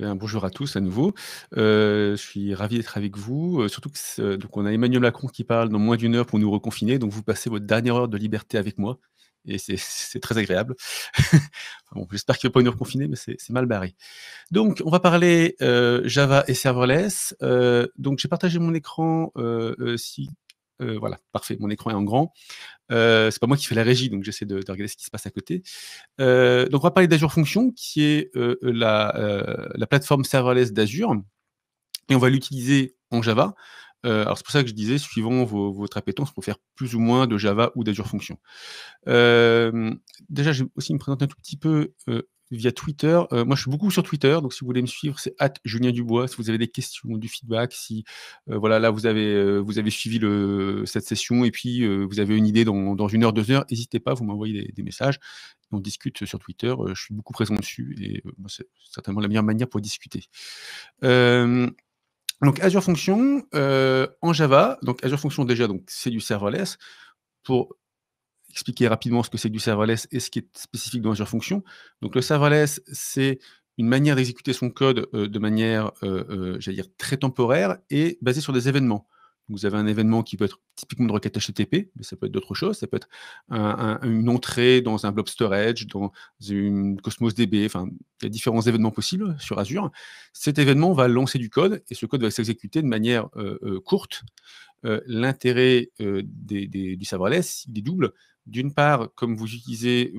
Eh bonjour à tous à nouveau. Euh, je suis ravi d'être avec vous. Euh, surtout que euh, donc on a Emmanuel Macron qui parle dans moins d'une heure pour nous reconfiner. Donc vous passez votre dernière heure de liberté avec moi. Et c'est très agréable. bon, J'espère qu'il ne va pas nous reconfiner, mais c'est mal barré. Donc on va parler Java et serverless. donc j'ai partagé mon écran si euh, voilà, parfait, mon écran est en grand. Ce euh, c'est pas moi qui fais la régie, donc j'essaie de, regarder ce qui se passe à côté. Euh, donc on va parler d'Azure Function, qui est la, plateforme serverless d'Azure, et on va l'utiliser en Java. alors c'est pour ça que je disais, suivant votre appétence, pour faire plus ou moins de Java ou d'Azure Function. déjà, je vais aussi me présenter un tout petit peu via Twitter. Euh, moi, je suis beaucoup sur Twitter, donc si vous voulez me suivre, c'est at Julien Dubois. Si vous avez des questions, du feedback, si euh, voilà, là vous avez euh, vous avez suivi cette session et puis vous avez une idée dans, une heure, deux heures, n'hésitez pas, vous m'envoyez des, messages. On discute sur Twitter. je suis beaucoup présent dessus et bah, c'est certainement la meilleure manière pour discuter. donc Azure Function en Java, donc Azure Function déjà, donc c'est du serverless. Pour expliquer rapidement ce que c'est que du serverless et ce qui est spécifique dans Azure Functions. Donc le serverless, c'est une manière d'exécuter son code euh, de manière, euh, euh, j'allais dire, très temporaire et basée sur des événements. vous avez un événement qui peut être typiquement de requête HTTP, mais ça peut être d'autres choses. Ça peut être une entrée dans un blob storage, dans une Cosmos DB. Enfin, il y a différents événements possibles sur Azure. Cet événement va lancer du code et ce code va s'exécuter de manière courte. L'intérêt du serverless, il est double d'une part, comme vous utilisez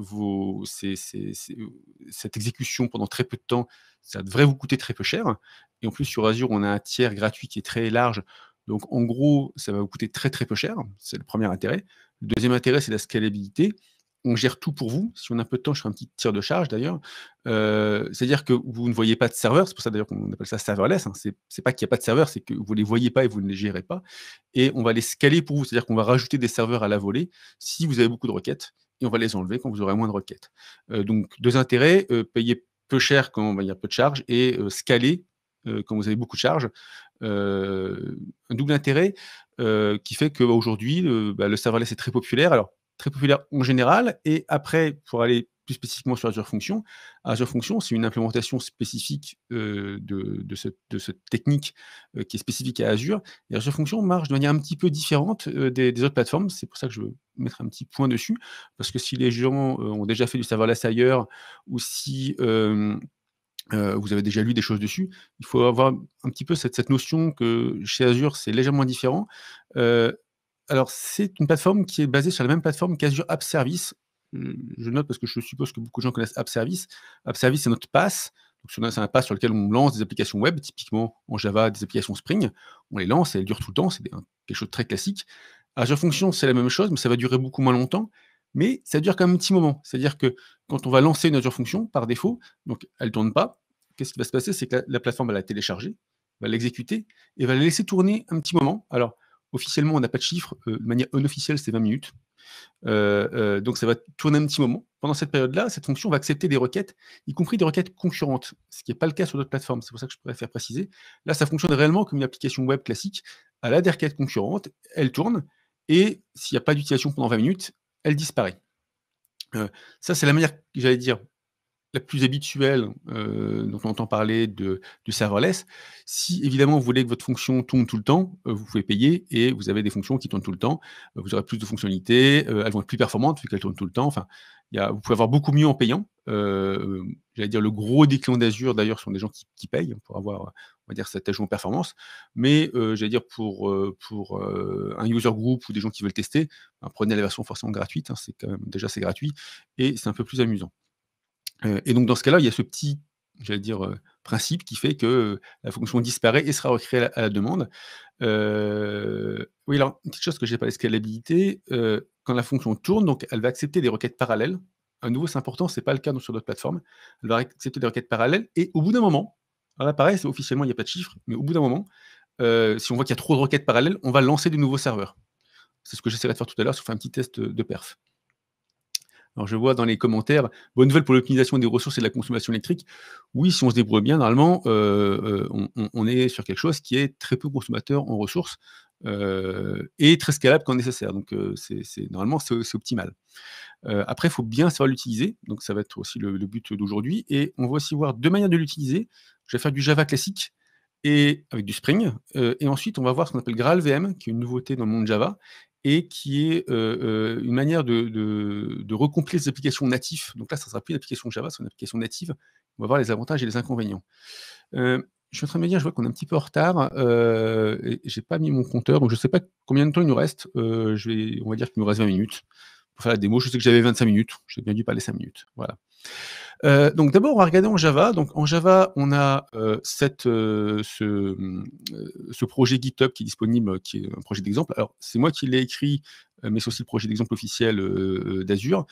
cette exécution pendant très peu de temps, ça devrait vous coûter très peu cher. Et en plus, sur Azure, on a un tiers gratuit qui est très large. Donc, en gros, ça va vous coûter très très peu cher. C'est le premier intérêt. Le deuxième intérêt, c'est la scalabilité on gère tout pour vous. Si on a un peu de temps, je ferai un petit tir de charge d'ailleurs. Euh, c'est-à-dire que vous ne voyez pas de serveur, c'est pour ça d'ailleurs qu'on appelle ça serverless. Hein. C'est Ce n'est pas qu'il n'y a pas de serveur, c'est que vous ne les voyez pas et vous ne les gérez pas. Et on va les scaler pour vous, c'est-à-dire qu'on va rajouter des serveurs à la volée si vous avez beaucoup de requêtes et on va les enlever quand vous aurez moins de requêtes. Euh, donc, deux intérêts, euh, payer peu cher quand bah, il y a peu de charge et scaler quand vous avez beaucoup de charge. un double intérêt qui fait qu'aujourd'hui, aujourd'hui le, bah, le serverless est très populaire. Alors, très populaire en général. Et après, pour aller plus spécifiquement sur Azure Function, Azure Function, c'est une implémentation spécifique euh, de, cette technique euh, qui est spécifique à Azure. Et Azure Function marche de manière un petit peu différente euh, des, autres plateformes. C'est pour ça que je veux mettre un petit point dessus, parce que si les gens ont déjà fait du serverless ailleurs, ou si vous avez déjà lu des choses dessus, il faut avoir un petit peu cette notion que chez Azure, c'est légèrement différent alors, c'est une plateforme qui est basée sur la même plateforme qu'Azure App Service. Euh, je note parce que je suppose que beaucoup de gens connaissent App Service. App Service, c'est notre pass. C'est un pass sur lequel on lance des applications web, typiquement en Java, des applications Spring. On les lance et elles durent tout le temps. C'est quelque chose de très classique. Azure Functions, c'est la même chose, mais ça va durer beaucoup moins longtemps. Mais ça dure quand même un petit moment. C'est-à-dire que quand on va lancer une Azure Function, par défaut, donc elle ne tourne pas, qu'est-ce qui va se passer C'est que la, la plateforme va la télécharger, va l'exécuter et va la laisser tourner un petit moment. Alors, officiellement, on n'a pas de chiffre. Euh, de manière unofficielle, c'est 20 minutes. Euh, euh, donc, ça va tourner un petit moment. Pendant cette période-là, cette fonction va accepter des requêtes, y compris des requêtes concurrentes, ce qui n'est pas le cas sur d'autres plateformes. C'est pour ça que je pourrais faire préciser. Là, ça fonctionne réellement comme une application web classique. Elle a des requêtes concurrentes, elle tourne, et s'il n'y a pas d'utilisation pendant 20 minutes, elle disparaît. ça, c'est la manière, que j'allais dire, la plus habituelle euh, dont on entend parler de, du serverless. Si évidemment vous voulez que votre fonction tourne tout le temps, euh, vous pouvez payer et vous avez des fonctions qui tournent tout le temps. Euh, vous aurez plus de fonctionnalités, elles vont être plus performantes vu qu'elles tournent tout le temps. Enfin, y a, vous pouvez avoir beaucoup mieux en payant. J'allais dire le gros des clients d'Azure d'ailleurs sont des gens qui, payent pour avoir, on va dire, cet ajout en performance. Mais j'allais dire pour, pour un user group ou des gens qui veulent tester, ben, prenez la version forcément gratuite. Hein, c'est quand même déjà c'est gratuit et c'est un peu plus amusant et donc dans ce cas-là, il y a ce petit, j'allais dire, principe qui fait que la fonction disparaît et sera recréée à la, demande. oui, alors une petite chose que j'ai pas l'escalabilité, quand la fonction tourne, donc elle va accepter des requêtes parallèles. À nouveau, c'est important, c'est pas le cas sur d'autres plateformes. Elle va accepter des requêtes parallèles et au bout d'un moment, alors là pareil, officiellement il n'y a pas de chiffre, mais au bout d'un moment, si on voit qu'il y a trop de requêtes parallèles, on va lancer de nouveaux serveurs. C'est ce que j'essaierai de faire tout à l'heure, sur un petit test de perf. Alors je vois dans les commentaires, bonne nouvelle pour l'optimisation des ressources et de la consommation électrique. Oui, si on se débrouille bien, normalement, euh, euh, on, est sur quelque chose qui est très peu consommateur en ressources euh, et très scalable quand nécessaire. Donc c'est normalement, c'est optimal. après, il faut bien savoir l'utiliser. Donc ça va être aussi le, but d'aujourd'hui. Et on va aussi voir deux manières de l'utiliser. Je vais faire du Java classique et avec du Spring. et ensuite, on va voir ce qu'on appelle GraalVM, qui est une nouveauté dans le monde Java, et qui est euh, euh, une manière de, de, les applications natives. Donc là, ça ne sera plus une application Java, c'est une application native. On va voir les avantages et les inconvénients. Euh, je suis en train de me dire, je vois qu'on est un petit peu en retard. je n'ai pas mis mon compteur, donc je ne sais pas combien de temps il nous reste. je vais, on va dire qu'il nous reste 20 minutes. Pour faire la démo, je sais que j'avais 25 minutes. J'ai bien dû parler 5 minutes. Voilà. Euh, donc d'abord, on va regarder en Java. Donc en Java, on a euh, euh, ce, projet GitHub qui est disponible, qui est un projet d'exemple. Alors c'est moi qui l'ai écrit, mais c'est aussi le projet d'exemple officiel d'Azure.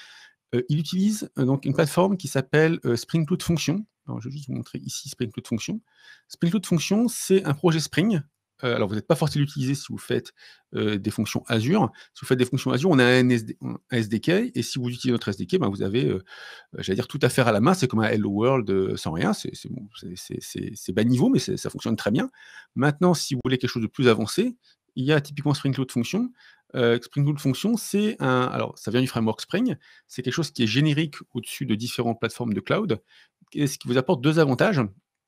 il utilise donc une plateforme qui s'appelle Spring Cloud Function. je vais juste vous montrer ici Spring Cloud Function. Spring Cloud Function, c'est un projet Spring euh, alors vous n'êtes pas forcé d'utiliser si vous faites euh, des fonctions Azure. Si vous faites des fonctions Azure, on a un, SDK, et si vous utilisez notre SDK, ben vous avez, euh, j'allais dire, tout à faire à la main. C'est comme un Hello World sans rien, c'est bas niveau, mais ça fonctionne très bien. Maintenant, si vous voulez quelque chose de plus avancé, il y a typiquement Spring Cloud Function. Spring Cloud Function, c'est un. Alors, ça vient du framework Spring. C'est quelque chose qui est générique au-dessus de différentes plateformes de cloud, et ce qui vous apporte deux avantages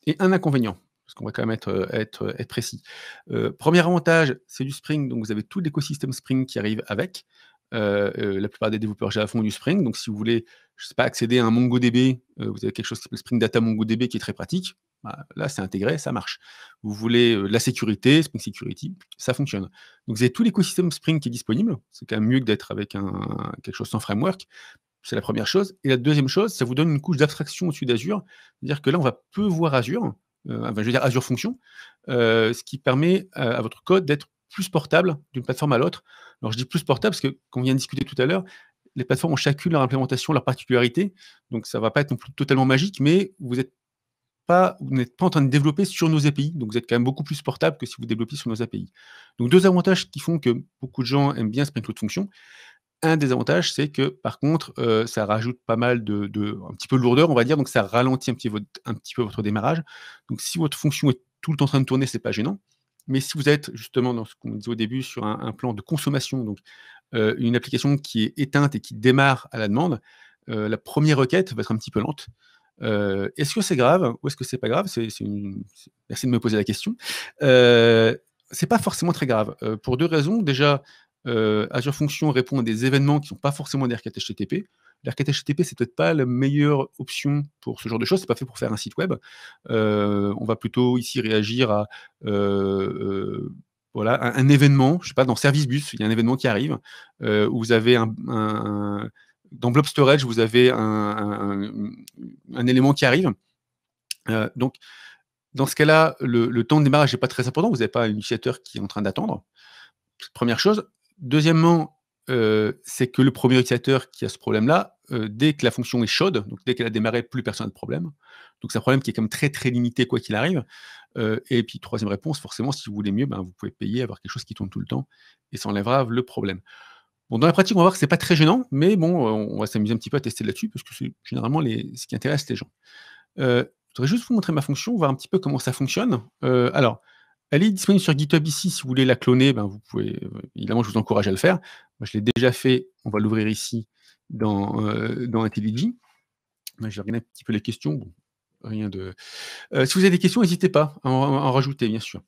et un inconvénient parce qu'on va quand même être, euh, euh, précis. Euh, premier avantage, c'est du Spring, donc vous avez tout l'écosystème Spring qui arrive avec. la plupart des développeurs Java font du Spring, donc si vous voulez, je sais pas, accéder à un MongoDB, vous avez quelque chose qui s'appelle Spring Data MongoDB qui est très pratique. Bah, là, c'est intégré, ça marche. Vous voulez la sécurité, Spring Security, ça fonctionne. Donc vous avez tout l'écosystème Spring qui est disponible. C'est quand même mieux que d'être avec un, quelque chose sans framework. C'est la première chose. Et la deuxième chose, ça vous donne une couche d'abstraction au-dessus d'Azure. C'est-à-dire que là, on va peu voir Azure, euh, enfin, je veux dire Azure Function, euh, ce qui permet euh, à votre code d'être plus portable d'une plateforme à l'autre. Alors je dis plus portable parce que, comme on vient de discuter tout à l'heure, les plateformes ont chacune leur implémentation, leur particularité. Donc ça ne va pas être non plus totalement magique, mais vous n'êtes pas, en train de développer sur nos API. Donc vous êtes quand même beaucoup plus portable que si vous développiez sur nos API. Donc deux avantages qui font que beaucoup de gens aiment bien Spring Cloud Function. Un des avantages, c'est que par contre, euh, ça rajoute pas mal de, un petit peu de lourdeur, on va dire, donc ça ralentit un petit, un petit peu votre démarrage. Donc si votre fonction est tout le temps en train de tourner, c'est pas gênant. Mais si vous êtes justement dans ce qu'on disait au début sur un, plan de consommation, donc euh, une application qui est éteinte et qui démarre à la demande, euh, la première requête va être un petit peu lente. est-ce que c'est grave ou est-ce que c'est pas grave c'est, une... Merci de me poser la question. c'est pas forcément très grave pour deux raisons. Déjà, euh, Azure Functions répond à des événements qui ne sont pas forcément des requêtes HTTP. La requête HTTP, c'est peut-être pas la meilleure option pour ce genre de choses. C'est pas fait pour faire un site web. Euh, on va plutôt ici réagir à euh, voilà, un, événement. Je sais pas, dans Service Bus, il y a un événement qui arrive où vous avez un, dans Blob Storage, vous avez un, élément qui arrive. donc, dans ce cas-là, le, temps de démarrage n'est pas très important. Vous n'avez pas un initiateur qui est en train d'attendre première chose. Deuxièmement, euh, c'est que le premier utilisateur qui a ce problème-là, euh, dès que la fonction est chaude, donc dès qu'elle a démarré, plus personne n'a de problème. Donc c'est un problème qui est quand même très très limité quoi qu'il arrive. Euh, et puis troisième réponse, forcément, si vous voulez mieux, ben, vous pouvez payer, avoir quelque chose qui tourne tout le temps, et ça enlèvera le problème. Bon, dans la pratique, on va voir que ce n'est pas très gênant, mais bon, on va s'amuser un petit peu à tester là-dessus, parce que c'est généralement ce qui intéresse les gens. je voudrais juste vous montrer ma fonction, voir un petit peu comment ça fonctionne. alors, elle est disponible sur GitHub ici. Si vous voulez la cloner, ben vous pouvez. Euh, évidemment, je vous encourage à le faire. Moi, je l'ai déjà fait. On va l'ouvrir ici dans, IntelliJ. Euh, dans IntelliJ. regarder un petit peu les questions. rien de. Euh, si vous avez des questions, n'hésitez pas à en, rajouter, bien sûr.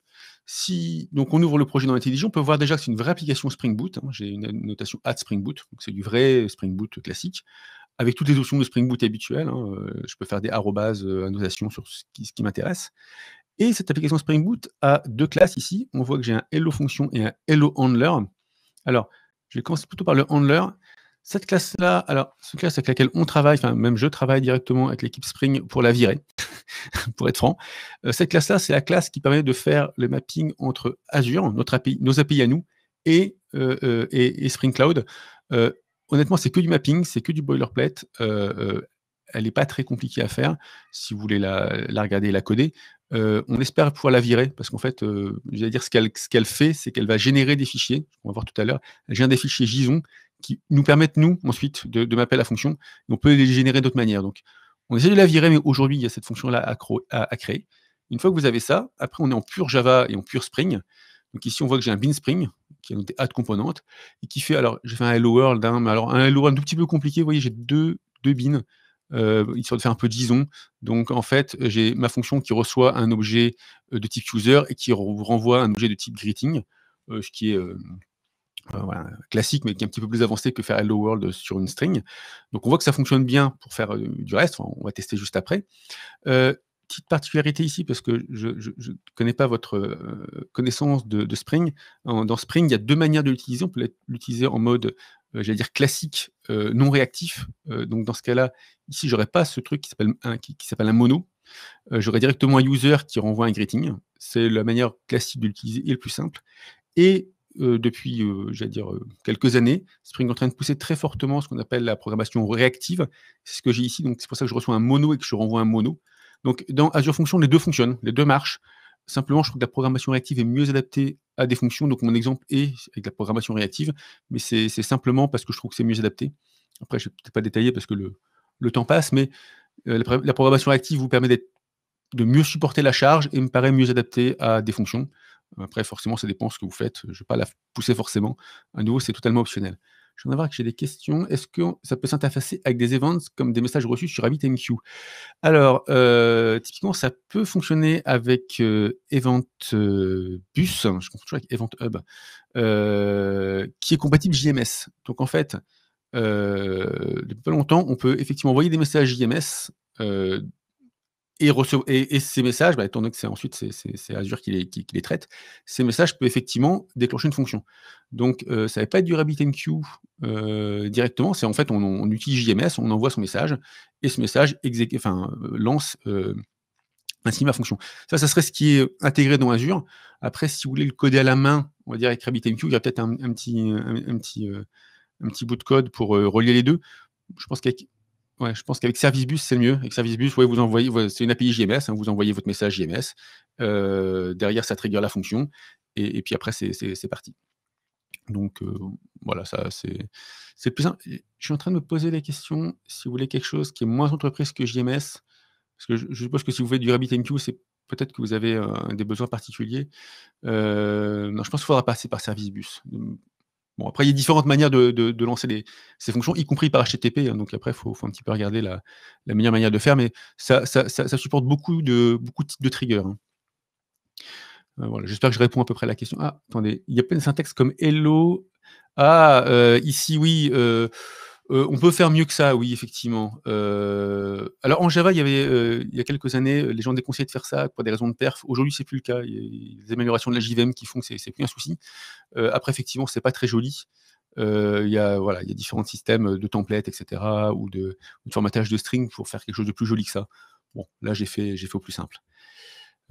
Si donc on ouvre le projet dans IntelliJ, on peut voir déjà que c'est une vraie application Spring Boot. J'ai une notation at Spring Boot, c'est du vrai Spring Boot classique avec toutes les options de Spring Boot habituelles. Hein. je peux faire des arrobases, annotations sur ce qui m'intéresse. Et cette application Spring Boot a deux classes ici. On voit que j'ai un hello function et un hello handler. Alors, je vais commencer plutôt par le handler. Cette classe-là, alors, cette classe avec laquelle on travaille, enfin, même je travaille directement avec l'équipe Spring pour la virer, pour être franc. Euh, cette classe-là, c'est la classe qui permet de faire le mapping entre Azure, notre API, nos API à nous, et, euh, euh, Spring Cloud. honnêtement, c'est que du mapping, c'est que du boilerplate. elle n'est pas très compliquée à faire si vous voulez la, la regarder et la coder. Euh, on espère pouvoir la virer parce qu'en fait, euh, dire ce qu'elle fait, c'est qu'elle va générer des fichiers. On va voir tout à l'heure. Elle génère des fichiers JSON qui nous permettent nous ensuite de, m'appeler la fonction. Et on peut les générer d'autres manières. Donc, on essaie de la virer, mais aujourd'hui, il y a cette fonction là à, à, créer. Une fois que vous avez ça, après, on est en pur Java et en pur Spring. Donc ici, on voit que j'ai un bin Spring qui a des add component, et qui fait alors j'ai fait un hello world, hein, alors un hello world un tout petit peu compliqué. Vous voyez, j'ai deux deux bins euh, histoire de faire un peu de JSON. Donc en fait, j'ai ma fonction qui reçoit un objet euh, de type user et qui renvoie un objet de type greeting, euh, ce qui est euh, classique, mais qui est un petit peu plus avancé que faire Hello World sur une string. Donc on voit que ça fonctionne bien pour faire du reste, on va tester juste après petite particularité ici, parce que je ne connais pas votre connaissance de, Spring. dans Spring, il y a deux manières de l'utiliser. On peut l'utiliser en mode euh, j'allais dire classique, euh, non réactif. Euh, donc dans ce cas-là, ici, j'aurais pas ce truc qui s'appelle un, qui, mono. j'aurais directement un user qui renvoie un greeting. C'est la manière classique de l'utiliser et le plus simple. Et depuis j'allais dire, quelques années, Spring est en train de pousser très fortement ce qu'on appelle la programmation réactive. C'est ce que j'ai ici, donc c'est pour ça que je reçois un mono et que je renvoie un mono. Donc dans Azure Function, les deux fonctionnent, les deux marchent. Simplement, je trouve que la programmation réactive est mieux adaptée à des fonctions. Donc, mon exemple est avec la programmation réactive, mais c'est simplement parce que je trouve que c'est mieux adapté. Après, je ne vais peut-être pas détailler parce que le, temps passe, mais euh, la, programmation réactive vous permet de mieux supporter la charge et me paraît mieux adaptée à des fonctions. Après, forcément, ça dépend de ce que vous faites. Je ne vais pas la pousser forcément. À nouveau, c'est totalement optionnel. Je viens que j'ai des questions. Est-ce que ça peut s'interfacer avec des events comme des messages reçus sur HabitMQ Alors, euh, typiquement, ça peut fonctionner avec euh, Event euh, Bus, je confonds toujours avec Event Hub, qui est compatible JMS. Donc, en fait, depuis pas longtemps, on peut effectivement envoyer des messages JMS et, ces messages, bah, étant donné que c'est ensuite c'est Azure qui les, traite, ces messages peuvent effectivement déclencher une fonction. Donc euh, ça ne va pas être du RabbitMQ euh, directement, c'est en fait on, utilise JMS, on envoie son message, et ce message enfin, euh, lance euh, ainsi ma fonction. Ça, ça serait ce qui est intégré dans Azure. Après, si vous voulez le coder à la main, on va dire avec RabbitMQ, il y a peut-être un, petit, un petit bout de code pour relier les deux je pense qu'avec Ouais, je pense qu'avec Service Bus, c'est mieux. Avec Service Bus, vous c'est une API JMS, hein, vous envoyez votre message JMS. Euh, derrière, ça trigger la fonction. Et, puis après, c'est parti. Donc euh, voilà, ça c'est plus simple. Je suis en train de me poser la question si vous voulez quelque chose qui est moins entreprise que JMS, parce que je, suppose que si vous faites du RabbitMQ, c'est peut-être que vous avez euh, des besoins particuliers. non, je pense qu'il faudra passer par Service Bus. Bon, après, il y a différentes manières de, lancer ces fonctions, y compris par HTTP. Hein, donc après, il faut, un petit peu regarder la, meilleure manière de faire, mais ça, ça, supporte beaucoup de, beaucoup de triggers. Hein. Euh, voilà, J'espère que je réponds à peu près à la question. Ah, attendez, il y a plein de syntaxes comme hello. Ah, euh, ici, oui. Euh, euh, on peut faire mieux que ça, oui, effectivement. Euh, alors en Java, il y avait euh, il y a quelques années, les gens déconseillaient de faire ça pour des raisons de perf. Aujourd'hui, c'est plus le cas. Il y a des améliorations de la JVM qui font que c'est plus un souci. après, effectivement, c'est pas très joli. il y a voilà, il y a différents systèmes de templates, etc., ou de, formatage de string pour faire quelque chose de plus joli que ça. Bon, là, j'ai fait j'ai fait au plus simple.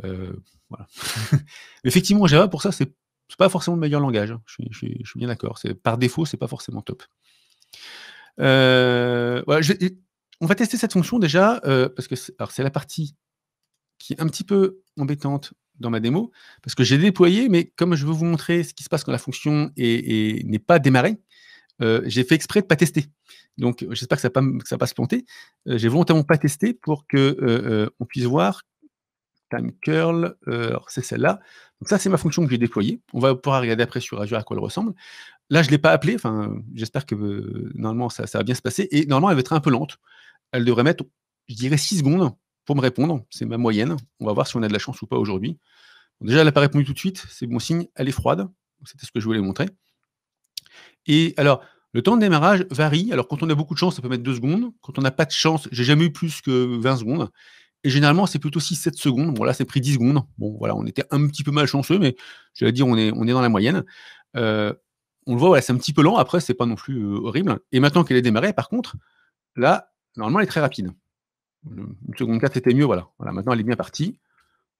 voilà. effectivement, Java pour ça, c'est pas forcément le meilleur langage. Hein. Je, suis, bien d'accord. Par défaut, c'est pas forcément top. Euh, on va tester cette fonction déjà, euh, parce que c'est la partie qui est un petit peu embêtante dans ma démo, parce que j'ai déployé, mais comme je veux vous montrer ce qui se passe quand la fonction n'est pas démarrée, euh, j'ai fait exprès de ne pas tester. Donc j'espère que ça ne va pas se planter. j'ai volontairement pas testé pour qu'on on puisse voir time curl, euh, c'est celle-là. Donc ça, c'est ma fonction que j'ai déployée. On va pouvoir regarder après sur Azure à quoi elle ressemble. Là, je ne l'ai pas appelée. Enfin, j'espère que euh, normalement, ça, va bien se passer. Et normalement, elle va être un peu lente. Elle devrait mettre, je dirais, 6 secondes pour me répondre. C'est ma moyenne. On va voir si on a de la chance ou pas aujourd'hui. déjà, elle n'a pas répondu tout de suite. C'est bon signe. Elle est froide. C'était ce que je voulais montrer. Et alors, le temps de démarrage varie. Alors, quand on a beaucoup de chance, ça peut mettre 2 secondes. Quand on n'a pas de chance, j'ai jamais eu plus que 20 secondes. Et généralement, c'est plutôt 6-7 secondes. Bon, là, c'est pris 10 secondes. Bon, voilà, on était un petit peu malchanceux, mais je vais dire, on est, on est dans la moyenne. Euh, on le voit, voilà, c'est un petit peu lent. Après, c'est pas non plus euh, horrible. Et maintenant qu'elle est démarrée, par contre, là, normalement, elle est très rapide. Une seconde 4, c'était mieux. Voilà. voilà. Maintenant, elle est bien partie.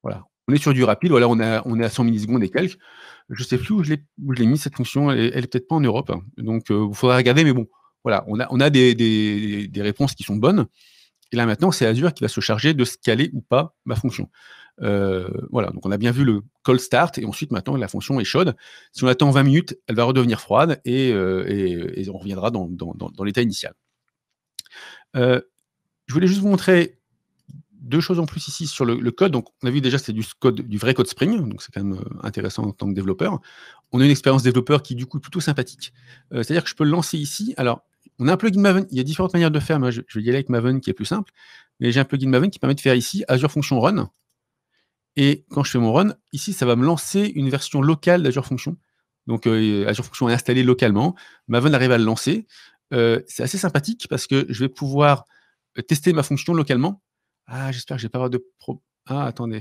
Voilà. On est sur du rapide. Voilà, on, on est à 100 millisecondes et quelques. Je ne sais plus où je l'ai mis, cette fonction. Elle, n'est est peut-être pas en Europe. Hein. Donc, euh, il faudra regarder. Mais bon, voilà, on a, on a des, des réponses qui sont bonnes. Et là maintenant, c'est Azure qui va se charger de scaler ou pas ma fonction. Euh, voilà, donc on a bien vu le cold start, et ensuite maintenant la fonction est chaude. Si on attend 20 minutes, elle va redevenir froide, et, euh, on reviendra dans, l'état initial. Euh, je voulais juste vous montrer deux choses en plus ici sur le, code. Donc, on a vu déjà, c'est du code, du vrai code Spring, donc c'est quand même intéressant en tant que développeur. On a une expérience développeur qui du coup plutôt sympathique. C'est-à-dire que je peux le lancer ici. Alors, on a un plugin Maven. Il y a différentes manières de faire. Moi, je, vais y aller avec Maven qui est plus simple. Mais j'ai un plugin Maven qui permet de faire ici Azure Function Run. Et quand je fais mon run, ici, ça va me lancer une version locale d'Azure Function. Donc, euh, Azure Function est installé localement. Maven arrive à le lancer. Euh, c'est assez sympathique parce que je vais pouvoir euh, tester ma fonction localement. Ah, j'espère que je vais pas avoir de problème, Ah, attendez.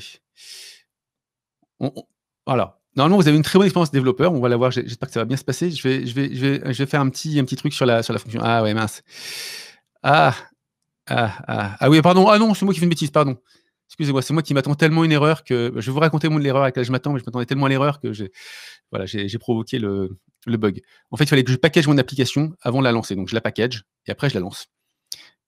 Voilà. Normalement, vous avez une très bonne expérience développeur. On va la voir. J'espère que ça va bien se passer. Je vais, je vais, faire un petit, un petit truc sur la, sur la fonction. Ah ouais, mince. Ah, ah, ah, ah, oui, pardon. Ah non, c'est moi qui fais une bêtise, pardon. Excusez-moi, c'est moi qui m'attends tellement une erreur que je vais vous raconter mon l'erreur à laquelle je m'attends, mais je m'attendais tellement à l'erreur que j'ai voilà, provoqué le, bug. En fait, il fallait que je package mon application avant de la lancer. Donc, je la package et après, je la lance.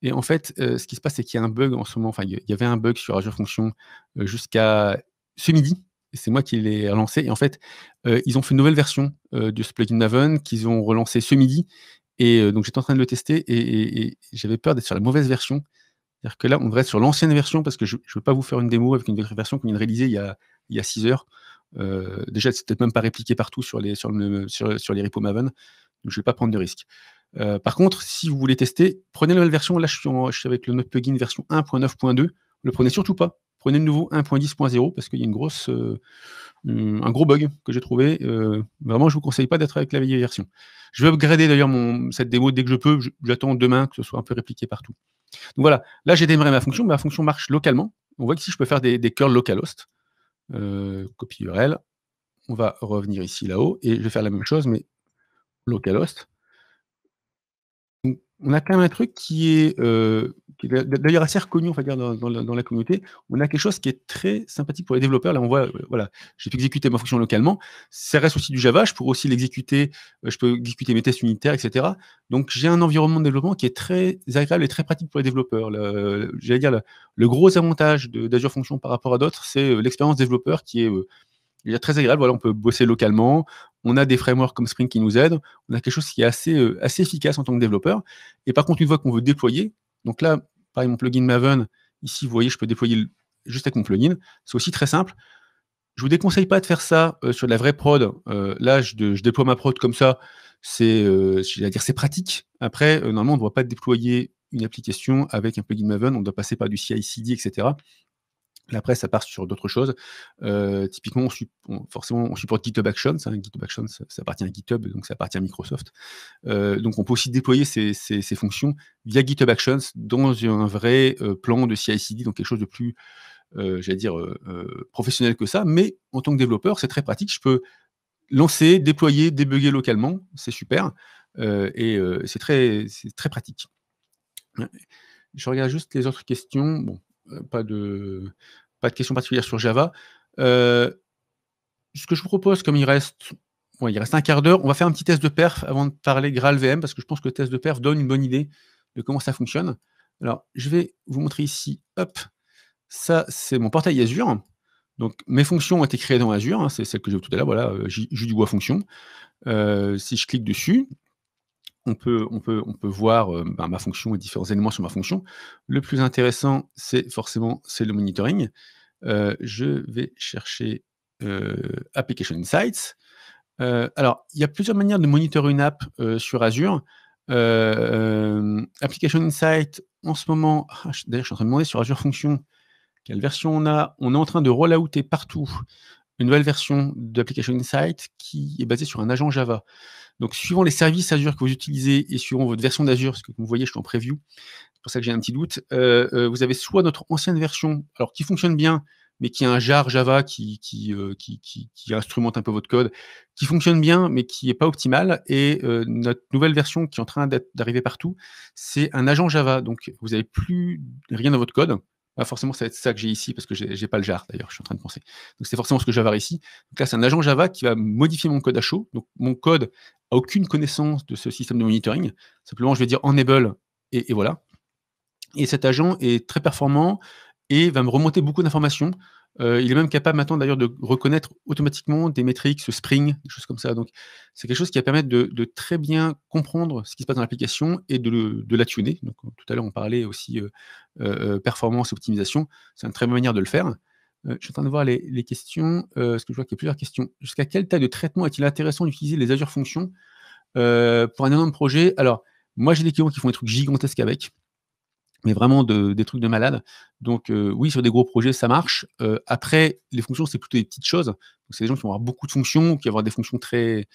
Et en fait, euh, ce qui se passe, c'est qu'il y a un bug en ce moment. Enfin, il y avait un bug sur Azure Function euh, jusqu'à ce midi c'est moi qui l'ai relancé. Et en fait, euh, ils ont fait une nouvelle version du euh, de ce plugin Maven qu'ils ont relancé ce midi. Et euh, donc, j'étais en train de le tester et, j'avais peur d'être sur la mauvaise version. C'est-à-dire que là, on devrait être sur l'ancienne version parce que je ne veux pas vous faire une démo avec une version qu'on vient de réaliser il y a, il 6 heures. déjà, c'est peut-être même pas répliqué partout sur les, sur, les repos Maven. Donc, je ne vais pas prendre de risque. par contre, si vous voulez tester, prenez la nouvelle version. Là, je suis, avec le Plugin version 1.9.2. Le prenez surtout pas prenez de nouveau 1.10.0 parce qu'il y a une grosse, euh, un gros bug que j'ai trouvé. Euh, vraiment, je ne vous conseille pas d'être avec la vieille version. Je vais upgrader d'ailleurs cette démo dès que je peux. J'attends demain que ce soit un peu répliqué partout. Donc voilà, là j'ai démarré ma fonction, ma fonction marche localement. On voit qu'ici je peux faire des, des curls localhost. Euh, copie URL. On va revenir ici là-haut et je vais faire la même chose mais localhost on a quand même un truc qui est, euh, d'ailleurs assez reconnu, on va dire, dans, la, communauté. On a quelque chose qui est très sympathique pour les développeurs. Là, on voit, euh, voilà, j'ai pu exécuter ma fonction localement. Ça reste aussi du Java. Je pourrais aussi l'exécuter. Euh, je peux exécuter mes tests unitaires, etc. Donc, j'ai un environnement de développement qui est très agréable et très pratique pour les développeurs. J'allais dire, le, gros avantage d'Azure Functions par rapport à d'autres, c'est l'expérience développeur qui est très agréable. Voilà, on peut bosser localement, on a des frameworks comme Spring qui nous aident, on a quelque chose qui est assez, euh, efficace en tant que développeur. Et par contre, une fois qu'on veut déployer, donc là, exemple, mon plugin Maven, ici, vous voyez, je peux déployer juste avec mon plugin. C'est aussi très simple. Je vous déconseille pas de faire ça euh, sur de la vraie prod. Euh, là, je, déploie ma prod comme ça. C'est, dire, c'est pratique. Après, normalement, on ne doit pas déployer une application avec un plugin Maven. On doit passer par du CI/CD, etc. Après, ça part sur d'autres choses. typiquement, forcément, on supporte GitHub Actions. Hein. GitHub Actions, ça, appartient à GitHub, donc ça appartient à Microsoft. donc, on peut aussi déployer ces, fonctions via GitHub Actions dans un vrai plan de CI/CD, donc quelque chose de plus, j'allais dire, professionnel que ça. Mais en tant que développeur, c'est très pratique. Je peux lancer, déployer, débugger localement. C'est super et c'est très, très pratique. Je regarde juste les autres questions. Bon, euh, pas de, pas de questions particulières sur Java. Euh, ce que je vous propose, comme il reste, il reste un quart d'heure, on va faire un petit test de perf avant de parler GraalVM, parce que je pense que le test de perf donne une bonne idée de comment ça fonctionne. Alors, je vais vous montrer ici, hop, ça, c'est mon portail Azure. Donc, mes fonctions ont été créées dans Azure, hein, c'est celle que j'ai tout à l'heure, voilà, euh, j'ai du bois fonction. si je clique dessus, on peut, on peut, on peut voir euh, ben, ma fonction et différents éléments sur ma fonction. Le plus intéressant, c'est forcément c'est le monitoring. Euh, je vais chercher euh, Application Insights. alors, il y a plusieurs manières de monitorer une app sur Azure. Application Insights, en ce moment, ah, d'ailleurs, je suis en train de demander sur Azure Function quelle version on a. On est en train de rollouter partout une nouvelle version d'Application Insight qui est basée sur un agent Java. Donc, suivant les services Azure que vous utilisez et suivant votre version d'Azure, ce que vous voyez, je suis en preview, c'est pour ça que j'ai un petit doute, euh, euh, vous avez soit notre ancienne version, alors qui fonctionne bien, mais qui a un jar Java qui, euh, instrumente un peu votre code, qui fonctionne bien, mais qui n'est pas optimale, Et notre nouvelle version qui est en train d'arriver partout, c'est un agent Java. Donc, vous n'avez plus rien dans votre code, bah, forcément, ça va être ça que j'ai ici, parce que j'ai pas le jar d'ailleurs, je suis en train de penser. Donc c'est forcément ce que j'avais ici. Donc là, c'est un agent Java qui va modifier mon code à chaud. Donc mon code a aucune connaissance de ce système de monitoring. Simplement, je vais dire enable et voilà. Et cet agent est très performant et va me remonter beaucoup d'informations euh, il est même capable maintenant d'ailleurs de reconnaître automatiquement des métriques, ce Spring, des choses comme ça. Donc c'est quelque chose qui va permettre de, très bien comprendre ce qui se passe dans l'application et de, la tuner. Donc euh, tout à l'heure on parlait aussi euh, performance, optimisation. C'est une très bonne manière de le faire. je suis en train de voir les, questions, parce que je vois qu'il y a plusieurs questions. Jusqu'à quelle taille de traitement est-il intéressant d'utiliser les Azure Functions pour un énorme projet Alors, moi j'ai des clients qui font des trucs gigantesques avec mais vraiment des trucs de malade. Donc euh, oui, sur des gros projets, ça marche. Euh, après, les fonctions, c'est plutôt des petites choses. c'est des gens qui vont avoir beaucoup de fonctions, qui vont avoir des fonctions très,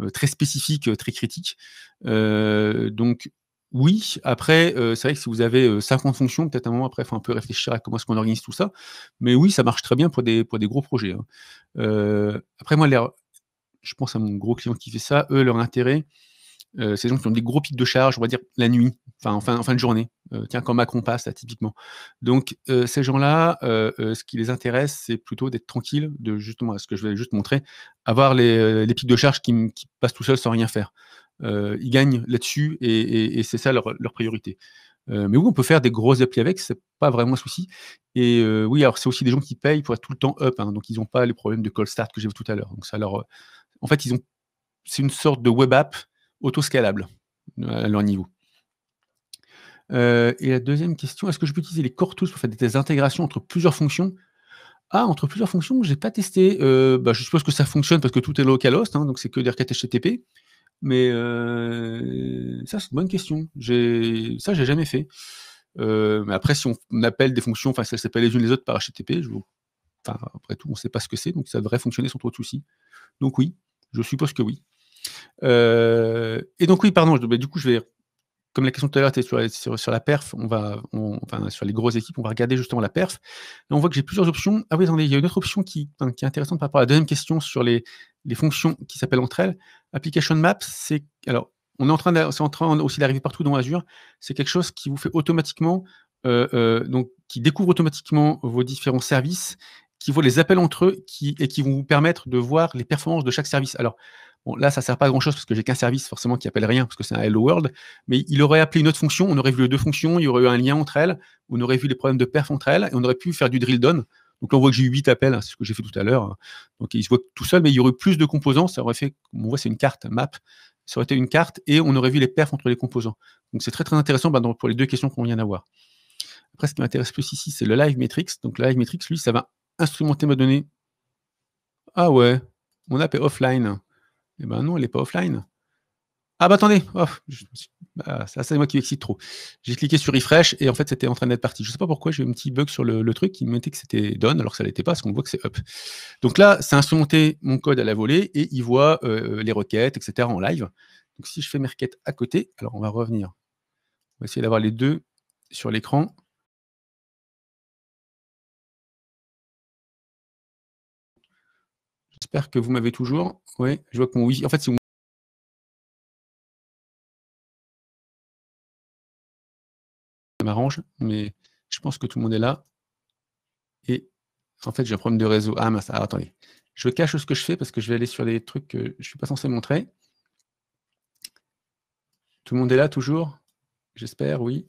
euh, très spécifiques, très critiques. donc oui, après, c'est vrai que si vous avez 50 fonctions, peut-être un moment après, il faut un peu réfléchir à comment est-ce qu'on organise tout ça. Mais oui, ça marche très bien pour des, des gros projets. Hein. après, moi, je pense à mon gros client qui fait ça, eux, leur intérêt, euh, c'est gens qui ont des gros pics de charge, on va dire la nuit, enfin en fin, de journée. Euh, tiens, quand Macron passe, là, typiquement. Donc, euh, ces gens-là, ce qui les intéresse, c'est plutôt d'être tranquille, de justement, ce que je vais juste montrer, avoir les, pics de charge qui, passent tout seuls sans rien faire. ils gagnent là-dessus et, c'est ça leur, priorité. mais oui, on peut faire des grosses applis avec, c'est pas vraiment un souci. Et oui, alors c'est aussi des gens qui payent pour être tout le temps up, hein. donc ils n'ont pas les problèmes de call start que j'ai vu tout à l'heure. Donc ça leur, en fait, c'est une sorte de web app auto-scalable euh, à leur niveau. Euh, et la deuxième question, est-ce que je peux utiliser les core pour faire des intégrations entre plusieurs fonctions Ah, entre plusieurs fonctions, je n'ai pas testé. Euh, bah, je suppose que ça fonctionne parce que tout est localhost, hein, donc c'est que des requêtes HTTP. Mais ça, c'est une bonne question. Ça, j'ai jamais fait. mais après, si on appelle des fonctions, enfin, si elles les unes les autres par HTTP, vous... après tout, on ne sait pas ce que c'est, donc ça devrait fonctionner sans trop de soucis. Donc oui, je suppose que oui. Euh, et donc oui, pardon, bah, du coup, je vais, comme la question tout à l'heure était sur, la perf, on va, enfin, sur les grosses équipes, on va regarder justement la perf. on voit que j'ai plusieurs options. Ah oui, attendez, il y a une autre option qui, est intéressante par rapport à la deuxième question sur les, fonctions qui s'appellent entre elles. Application Maps, c'est alors on est en train, en train aussi d'arriver partout dans Azure. C'est quelque chose qui vous fait automatiquement, euh, euh, donc qui découvre automatiquement vos différents services, qui voit les appels entre eux, qui, et qui vont vous permettre de voir les performances de chaque service. Alors Bon, là, ça sert pas à grand chose parce que j'ai qu'un service forcément qui appelle rien parce que c'est un Hello World. Mais il aurait appelé une autre fonction, on aurait vu les deux fonctions, il y aurait eu un lien entre elles, on aurait vu les problèmes de perf entre elles et on aurait pu faire du drill down. Donc là, on voit que j'ai eu 8 appels, hein, c'est ce que j'ai fait tout à l'heure. Hein. Donc il se voit tout seul, mais il y aurait eu plus de composants. Ça aurait fait, on voit, c'est une carte, map. Ça aurait été une carte et on aurait vu les perfs entre les composants. Donc c'est très très intéressant bah, pour les deux questions qu'on vient d'avoir. Après, ce qui m'intéresse plus ici, c'est le live metrics. Donc le live metrics, lui, ça va instrumenter ma donnée. Ah ouais, mon app est offline. Eh ben non, elle n'est pas offline. Ah bah attendez, oh, ah, ça c'est moi qui m'excite trop. J'ai cliqué sur refresh et en fait c'était en train d'être parti. Je ne sais pas pourquoi j'ai eu un petit bug sur le, truc qui me mettait que c'était done alors que ça l'était pas parce qu'on voit que c'est up. Donc là, c'est instrumenté mon code à la volée et il voit euh, euh, les requêtes, etc. en live. Donc si je fais mes requêtes à côté, alors on va revenir. On va essayer d'avoir les deux sur l'écran. J'espère que vous m'avez toujours. Oui, je vois que mon oui. En fait, c'est ça m'arrange, mais je pense que tout le monde est là. Et en fait, j'ai un problème de réseau. Ah mince, attendez. Je cache ce que je fais parce que je vais aller sur des trucs que je ne suis pas censé montrer. Tout le monde est là toujours J'espère, oui.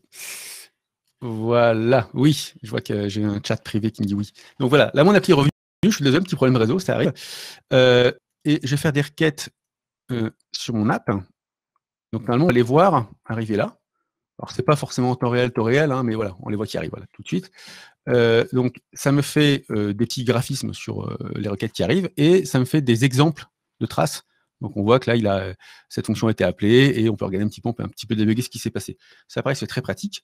Voilà, oui, je vois que j'ai un chat privé qui me dit oui. Donc voilà, là mon appli est je suis désolé, petit problème réseau, ça arrive. Euh, et je vais faire des requêtes euh, sur mon app. Donc normalement, on va les voir arriver là. Alors, ce n'est pas forcément en temps réel, temps réel, hein, mais voilà, on les voit qui arrivent tout de suite. Euh, donc, ça me fait des petits graphismes sur les requêtes qui arrivent et ça me fait des exemples de traces. Donc, on voit que là, il a, cette fonction a été appelée et on peut regarder un petit peu, on peut un petit peu débugger ce qui s'est passé. Ça, pareil, c'est très pratique.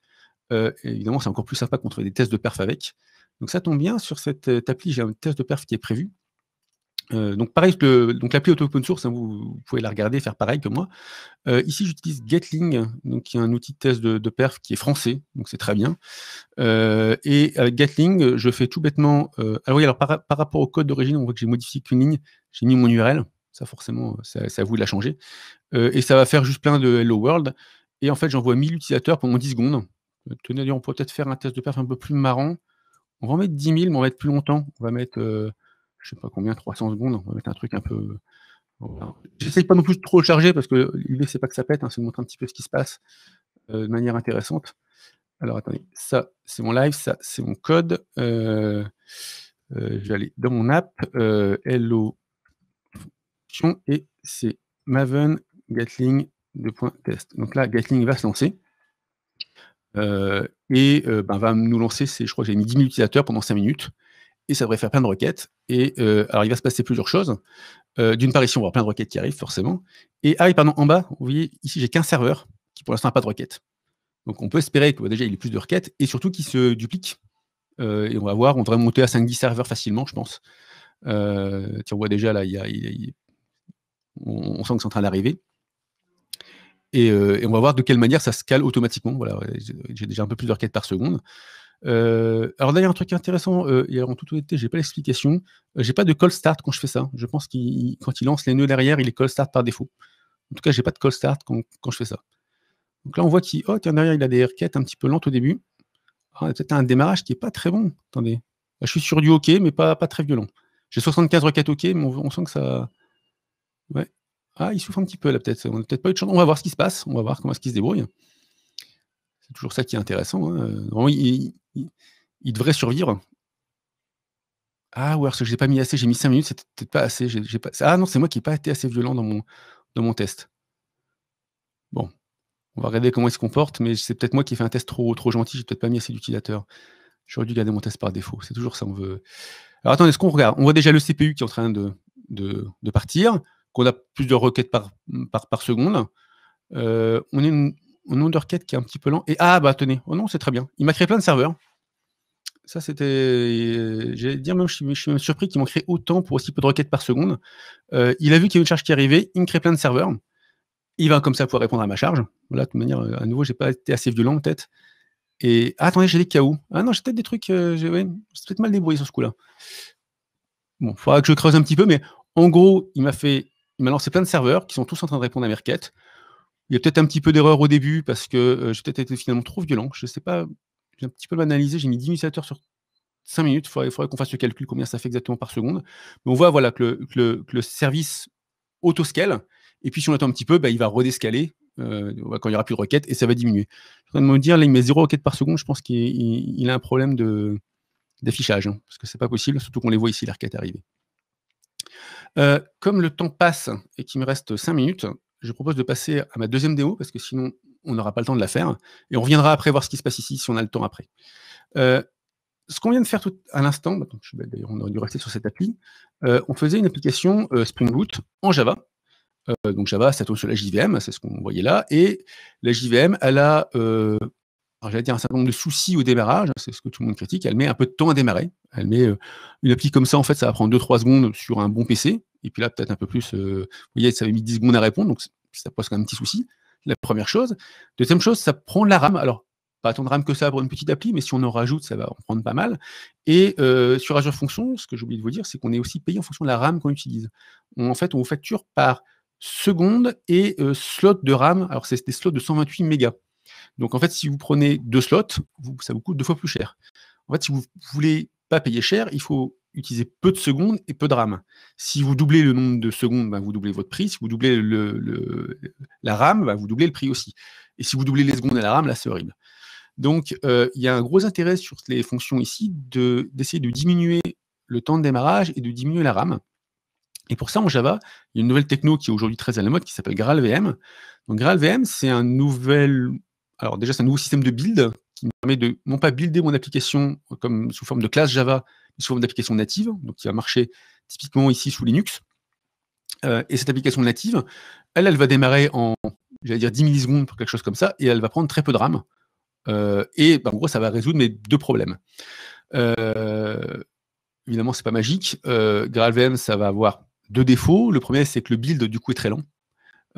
évidemment, c'est encore plus sympa qu'on trouve des tests de perf avec. Donc ça tombe bien, sur cette euh, appli, j'ai un test de perf qui est prévu. Euh, donc pareil, donc l'appli auto open source, hein, vous, pouvez la regarder, faire pareil que moi. Euh, ici, j'utilise Gatling, donc qui est un outil de test de, perf qui est français, donc c'est très bien. et avec Gatling, je fais tout bêtement. alors oui, alors par, rapport au code d'origine, on voit que j'ai modifié qu'une ligne, j'ai mis mon URL. Ça forcément, ça, ça vous l'a changer et ça va faire juste plein de Hello World. Et en fait, j'envoie 1000 utilisateurs pendant 10 secondes. Tenez, on pourrait peut-être faire un test de perf un peu plus marrant on va en mettre 10 000, mais on va être plus longtemps. On va mettre, je euh, je sais pas combien, 300 secondes. On va mettre un truc un peu. J'essaie pas non plus de trop charger parce que l'idée c'est pas que ça pète, hein, c'est de montrer un petit peu ce qui se passe euh, de manière intéressante. Alors attendez, ça c'est mon live, ça c'est mon code. Euh, je vais aller dans mon app, hello et c'est Maven Gatling Donc là, Gatling va se lancer. Euh, et euh, ben, va nous lancer, je crois que j'ai mis 10 000 utilisateurs pendant 5 minutes, et ça devrait faire plein de requêtes. Et euh, alors, il va se passer plusieurs choses. D'une part, ici, on va avoir plein de requêtes qui arrivent, forcément. Et ah, pardon, en bas, vous voyez, ici, j'ai qu'un serveur qui, pour l'instant, n'a pas de requêtes. Donc, on peut espérer que bah, déjà, il y ait plus de requêtes et surtout qu'ils se duplique. et on va voir, on devrait monter à 5-10 serveurs facilement, je pense. Euh, tu vois déjà, là, il on, sent que c'est en train d'arriver. Euh, et, on va voir de quelle manière ça se cale automatiquement. Voilà, j'ai déjà un peu plus de requêtes par seconde. Euh, alors d'ailleurs, un truc intéressant, euh, et a en toute honnêteté, j'ai pas l'explication. Euh, j'ai pas de call start quand je fais ça. Je pense qu'il quand il lance les nœuds derrière, il est call start par défaut. En tout cas, j'ai pas de call start quand, je fais ça. Donc là, on voit qu'il, oh derrière, il a des requêtes un petit peu lentes au début. Ah, peut-être un démarrage qui est pas très bon. Attendez, je suis sur du OK, mais pas, pas très violent. J'ai 75 requêtes OK, mais on, on sent que ça, ouais, ah, il souffre un petit peu là, peut-être. On n'a peut-être pas eu chance. On va voir ce qui se passe. On va voir comment est-ce qu'il se débrouille. C'est toujours ça qui est intéressant. Hein. il, devrait survivre. Ah, ouais, parce que n'ai pas mis assez, j'ai mis 5 minutes, c'est peut-être pas assez. Ah non, c'est moi qui n'ai pas été assez violent dans mon, dans mon test. Bon, on va regarder comment il se comporte, mais c'est peut-être moi qui ai fait un test trop, trop gentil, j'ai peut-être pas mis assez d'utilisateurs. J'aurais dû garder mon test par défaut. C'est toujours ça, on veut. Alors attendez, ce qu'on regarde, on voit déjà le CPU qui est en train de, de partir qu'on a plus de requêtes par, par, par seconde. Euh, on est une, un nombre de requêtes qui est un petit peu lent. Et ah, bah tenez, oh non, c'est très bien. Il m'a créé plein de serveurs. Ça, c'était. J'allais dire, même, je suis, surpris qu'il m'en crée autant pour aussi peu de requêtes par seconde. Euh, il a vu qu'il y a une charge qui arrivait, il me crée plein de serveurs. Il va comme ça pouvoir répondre à ma charge. Voilà, de toute manière, à nouveau, j'ai pas été assez violent en tête. Et ah, attendez, j'ai des où, Ah non, j'ai peut-être des trucs. Euh, j'ai peut-être mal débrouillé sur ce coup-là. Bon, il faudra que je creuse un petit peu, mais en gros, il m'a fait il m'a plein de serveurs qui sont tous en train de répondre à mes requêtes. Il y a peut-être un petit peu d'erreur au début parce que euh, j'ai peut-être été finalement trop violent. Je ne sais pas, j'ai un petit peu analysé, j'ai mis 10 utilisateurs sur 5 minutes. Il faudrait, qu'on fasse le calcul combien ça fait exactement par seconde. Mais on voit voilà, que, le, que le, service autoscale. Et puis si on attend un petit peu, bah, il va redescaler euh, quand il n'y aura plus de requêtes et ça va diminuer. Je suis en train de me dire, là, il met 0 requête par seconde. Je pense qu'il a un problème d'affichage hein, parce que ce n'est pas possible, surtout qu'on les voit ici, les requêtes arriver. Euh, comme le temps passe et qu'il me reste 5 minutes, je propose de passer à ma deuxième démo parce que sinon on n'aura pas le temps de la faire. Et on reviendra après voir ce qui se passe ici si on a le temps après. Euh, ce qu'on vient de faire tout à l'instant, bah, d'ailleurs on aurait dû rester sur cette appli, euh, on faisait une application Spring Boot en Java. donc Java, ça tourne sur la JVM, c'est ce qu'on voyait là. Et la JVM, elle a j'allais dire un certain nombre de soucis au démarrage, c'est ce que tout le monde critique, elle met un peu de temps à démarrer. Elle met une appli comme ça, en fait, ça va prendre 2-3 secondes sur un bon PC. Et puis là, peut-être un peu plus. Euh, vous voyez, ça avait mis 10 secondes à répondre, donc ça pose quand même un petit souci. La première chose. Deuxième chose, ça prend de la RAM. Alors, pas tant de RAM que ça pour une petite appli, mais si on en rajoute, ça va en prendre pas mal. Et euh, sur Azure Functions, ce que j'ai oublié de vous dire, c'est qu'on est aussi payé en fonction de la RAM qu'on utilise. en fait, on vous facture par seconde et euh, slot de RAM. Alors, c'est des slots de 128 mégas. Donc, en fait, si vous prenez deux slots, ça vous coûte deux fois plus cher. En fait, si vous voulez pas payer cher, il faut utilisez peu de secondes et peu de RAM. Si vous doublez le nombre de secondes, bah, vous doublez votre prix. Si vous doublez le, la RAM, bah, vous doublez le prix aussi. Et si vous doublez les secondes et la RAM, là, c'est horrible. Donc, euh, il y a un gros intérêt sur les fonctions ici d'essayer de, diminuer le temps de démarrage et de diminuer la RAM. Et pour ça, en Java, il y a une nouvelle techno qui est aujourd'hui très à la mode qui s'appelle GraalVM. Donc, GraalVM, c'est un nouvel. Alors, déjà, c'est un nouveau système de build qui me permet de non pas builder mon application comme sous forme de classe Java, sous forme d'application native, donc qui va marcher typiquement ici sous Linux. Euh, et cette application native, elle, elle va démarrer en, j'allais dire 10 millisecondes pour quelque chose comme ça, et elle va prendre très peu de RAM. Euh, et bah, en gros, ça va résoudre mes deux problèmes. Euh, évidemment, c'est pas magique. Euh, GraalVM, ça va avoir deux défauts. Le premier, c'est que le build, du coup, est très lent.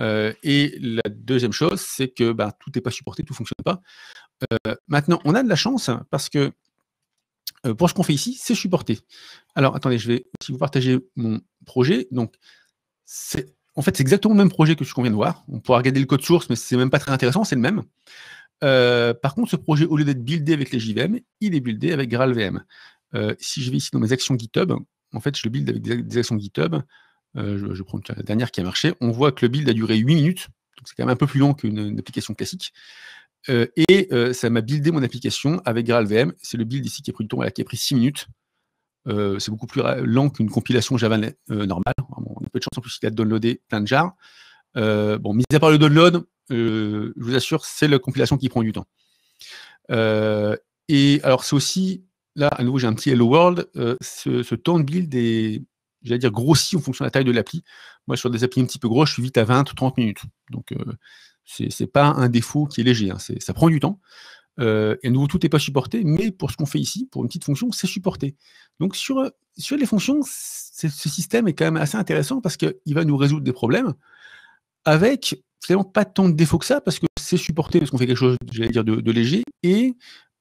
et la deuxième chose, c'est que bah, tout n'est pas supporté, tout ne fonctionne pas. maintenant, on a de la chance parce que euh, pour ce qu'on fait ici, c'est supporté. Alors, attendez, je vais si vous partager mon projet. Donc, c'est en fait, c'est exactement le même projet que ce qu'on vient de voir. On pourra regarder le code source, mais c'est même pas très intéressant, c'est le même. Euh, par contre, ce projet, au lieu d'être buildé avec les JVM, il est buildé avec GraalVM. Euh, si je vais ici dans mes actions GitHub, en fait, je le build avec des, actions GitHub. je, prends la dernière qui a marché. On voit que le build a duré 8 minutes. c'est quand même un peu plus long qu'une application classique. Euh, et euh, ça m'a buildé mon application avec GraalVM. C'est le build ici qui a pris du temps, qui a pris 6 minutes. Euh, c'est beaucoup plus lent qu'une compilation Java normale. on a peu de chance en plus qu'il a downloadé plein de jars. bon, mis à part le download, je vous assure, c'est la compilation qui prend du temps. et alors, c'est aussi, là, à nouveau, j'ai un petit Hello World. Ce, temps de build est, j'allais dire, grossi en fonction de la taille de l'appli. Moi, sur des applis un petit peu gros, je suis vite à 20 ou 30 minutes. Donc, c'est pas un défaut qui est léger, hein, ça prend du temps. Euh, et à nouveau, tout n'est pas supporté, mais pour ce qu'on fait ici, pour une petite fonction, c'est supporté. Donc sur, sur les fonctions, ce système est quand même assez intéressant parce qu'il va nous résoudre des problèmes avec finalement pas tant de défauts que ça, parce que c'est supporté, parce qu'on fait quelque chose, j'allais dire, de, léger, et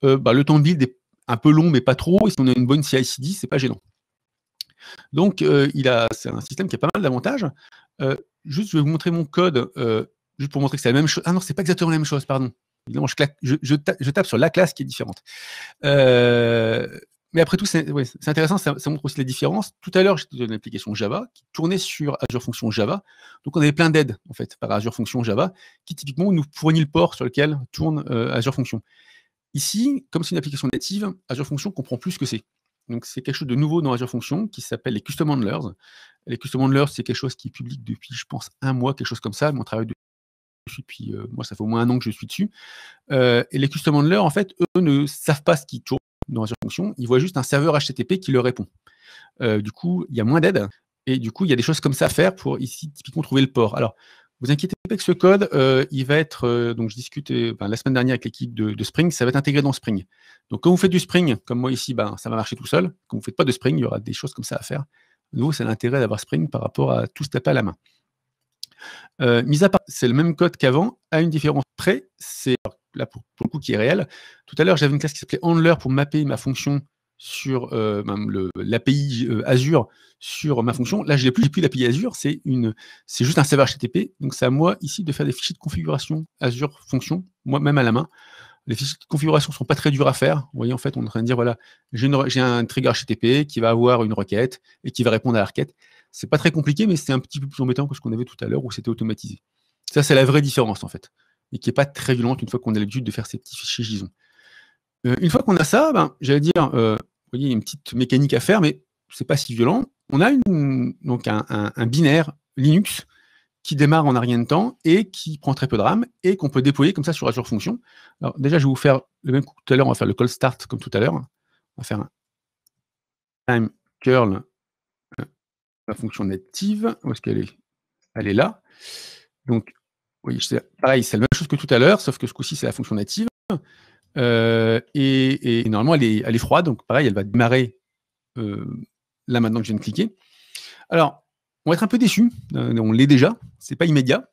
euh, bah, le temps de build est un peu long, mais pas trop, et si on a une bonne CI-CD, c'est pas gênant. Donc, euh, c'est un système qui a pas mal d'avantages. juste, je vais vous montrer mon code juste pour montrer que c'est la même chose. Ah non, c'est pas exactement la même chose, pardon. Évidemment, je, je, je, tape, sur la classe qui est différente. Euh, mais après tout, c'est intéressant, ça, montre aussi les différences. Tout à l'heure, j'étais dans une application Java qui tournait sur Azure Functions Java. Donc, on avait plein d'aides, en fait, par Azure Functions Java, qui typiquement nous fournit le port sur lequel tourne euh, Azure Functions. Ici, comme c'est une application native, Azure Functions comprend plus ce que c'est. Donc, c'est quelque chose de nouveau dans Azure Functions qui s'appelle les Custom Handlers. Les Custom Handlers, c'est quelque chose qui est public depuis, je pense, un mois, quelque chose comme ça, mon travail travaille euh, moi, ça fait au moins un an que je suis dessus. Euh, et les custom handlers, en fait, eux ne savent pas ce qui tourne dans la fonction. Ils voient juste un serveur HTTP qui leur répond. Euh, du coup, il y a moins d'aide. Et du coup, il y a des choses comme ça à faire pour ici, typiquement, trouver le port. Alors, vous inquiétez pas que ce code, il va être, donc je discutais la semaine dernière avec l'équipe de, Spring, ça va être intégré dans Spring. Donc quand vous faites du Spring, comme moi ici, ben, ça va marcher tout seul. Quand vous ne faites pas de Spring, il y aura des choses comme ça à faire. Nous, c'est l'intérêt d'avoir Spring par rapport à tout ce taper à la main. Euh, mis à part, c'est le même code qu'avant, à une différence près, c'est là pour, le coup qui est réel. Tout à l'heure, j'avais une classe qui s'appelait Handler pour mapper ma fonction sur euh, ben, l'API euh, Azure sur ma fonction. Là, je n'ai plus, plus l'API Azure, c'est juste un serveur HTTP. Donc, c'est à moi ici de faire des fichiers de configuration Azure fonction, moi-même à la main. Les fichiers de configuration ne sont pas très durs à faire. Vous voyez, en fait, on est en train de dire, voilà, j'ai un trigger HTTP qui va avoir une requête et qui va répondre à la requête. C'est pas très compliqué, mais c'est un petit peu plus embêtant que ce qu'on avait tout à l'heure où c'était automatisé. Ça, c'est la vraie différence en fait, et qui n'est pas très violente une fois qu'on a l'habitude de faire ces petits fichiers JSON. Euh, une fois qu'on a ça, ben, j'allais dire, euh, vous voyez, il y a une petite mécanique à faire, mais c'est pas si violent. On a donc un, binaire Linux qui démarre en un rien de temps et qui prend très peu de RAM et qu'on peut déployer comme ça sur Azure Functions. Alors déjà, je vais vous faire le même coup tout à l'heure, on va faire le call start comme tout à l'heure. On va faire un time curl ma fonction native, où est-ce qu'elle est, elle, est là. Donc, oui, pareil, c'est la même chose que tout à l'heure, sauf que ce coup-ci, c'est la fonction native. Euh, et, normalement, elle est, froide, donc pareil, elle va démarrer euh, là maintenant que je viens de cliquer. Alors, on va être un peu déçu, euh, on l'est déjà, c'est pas immédiat.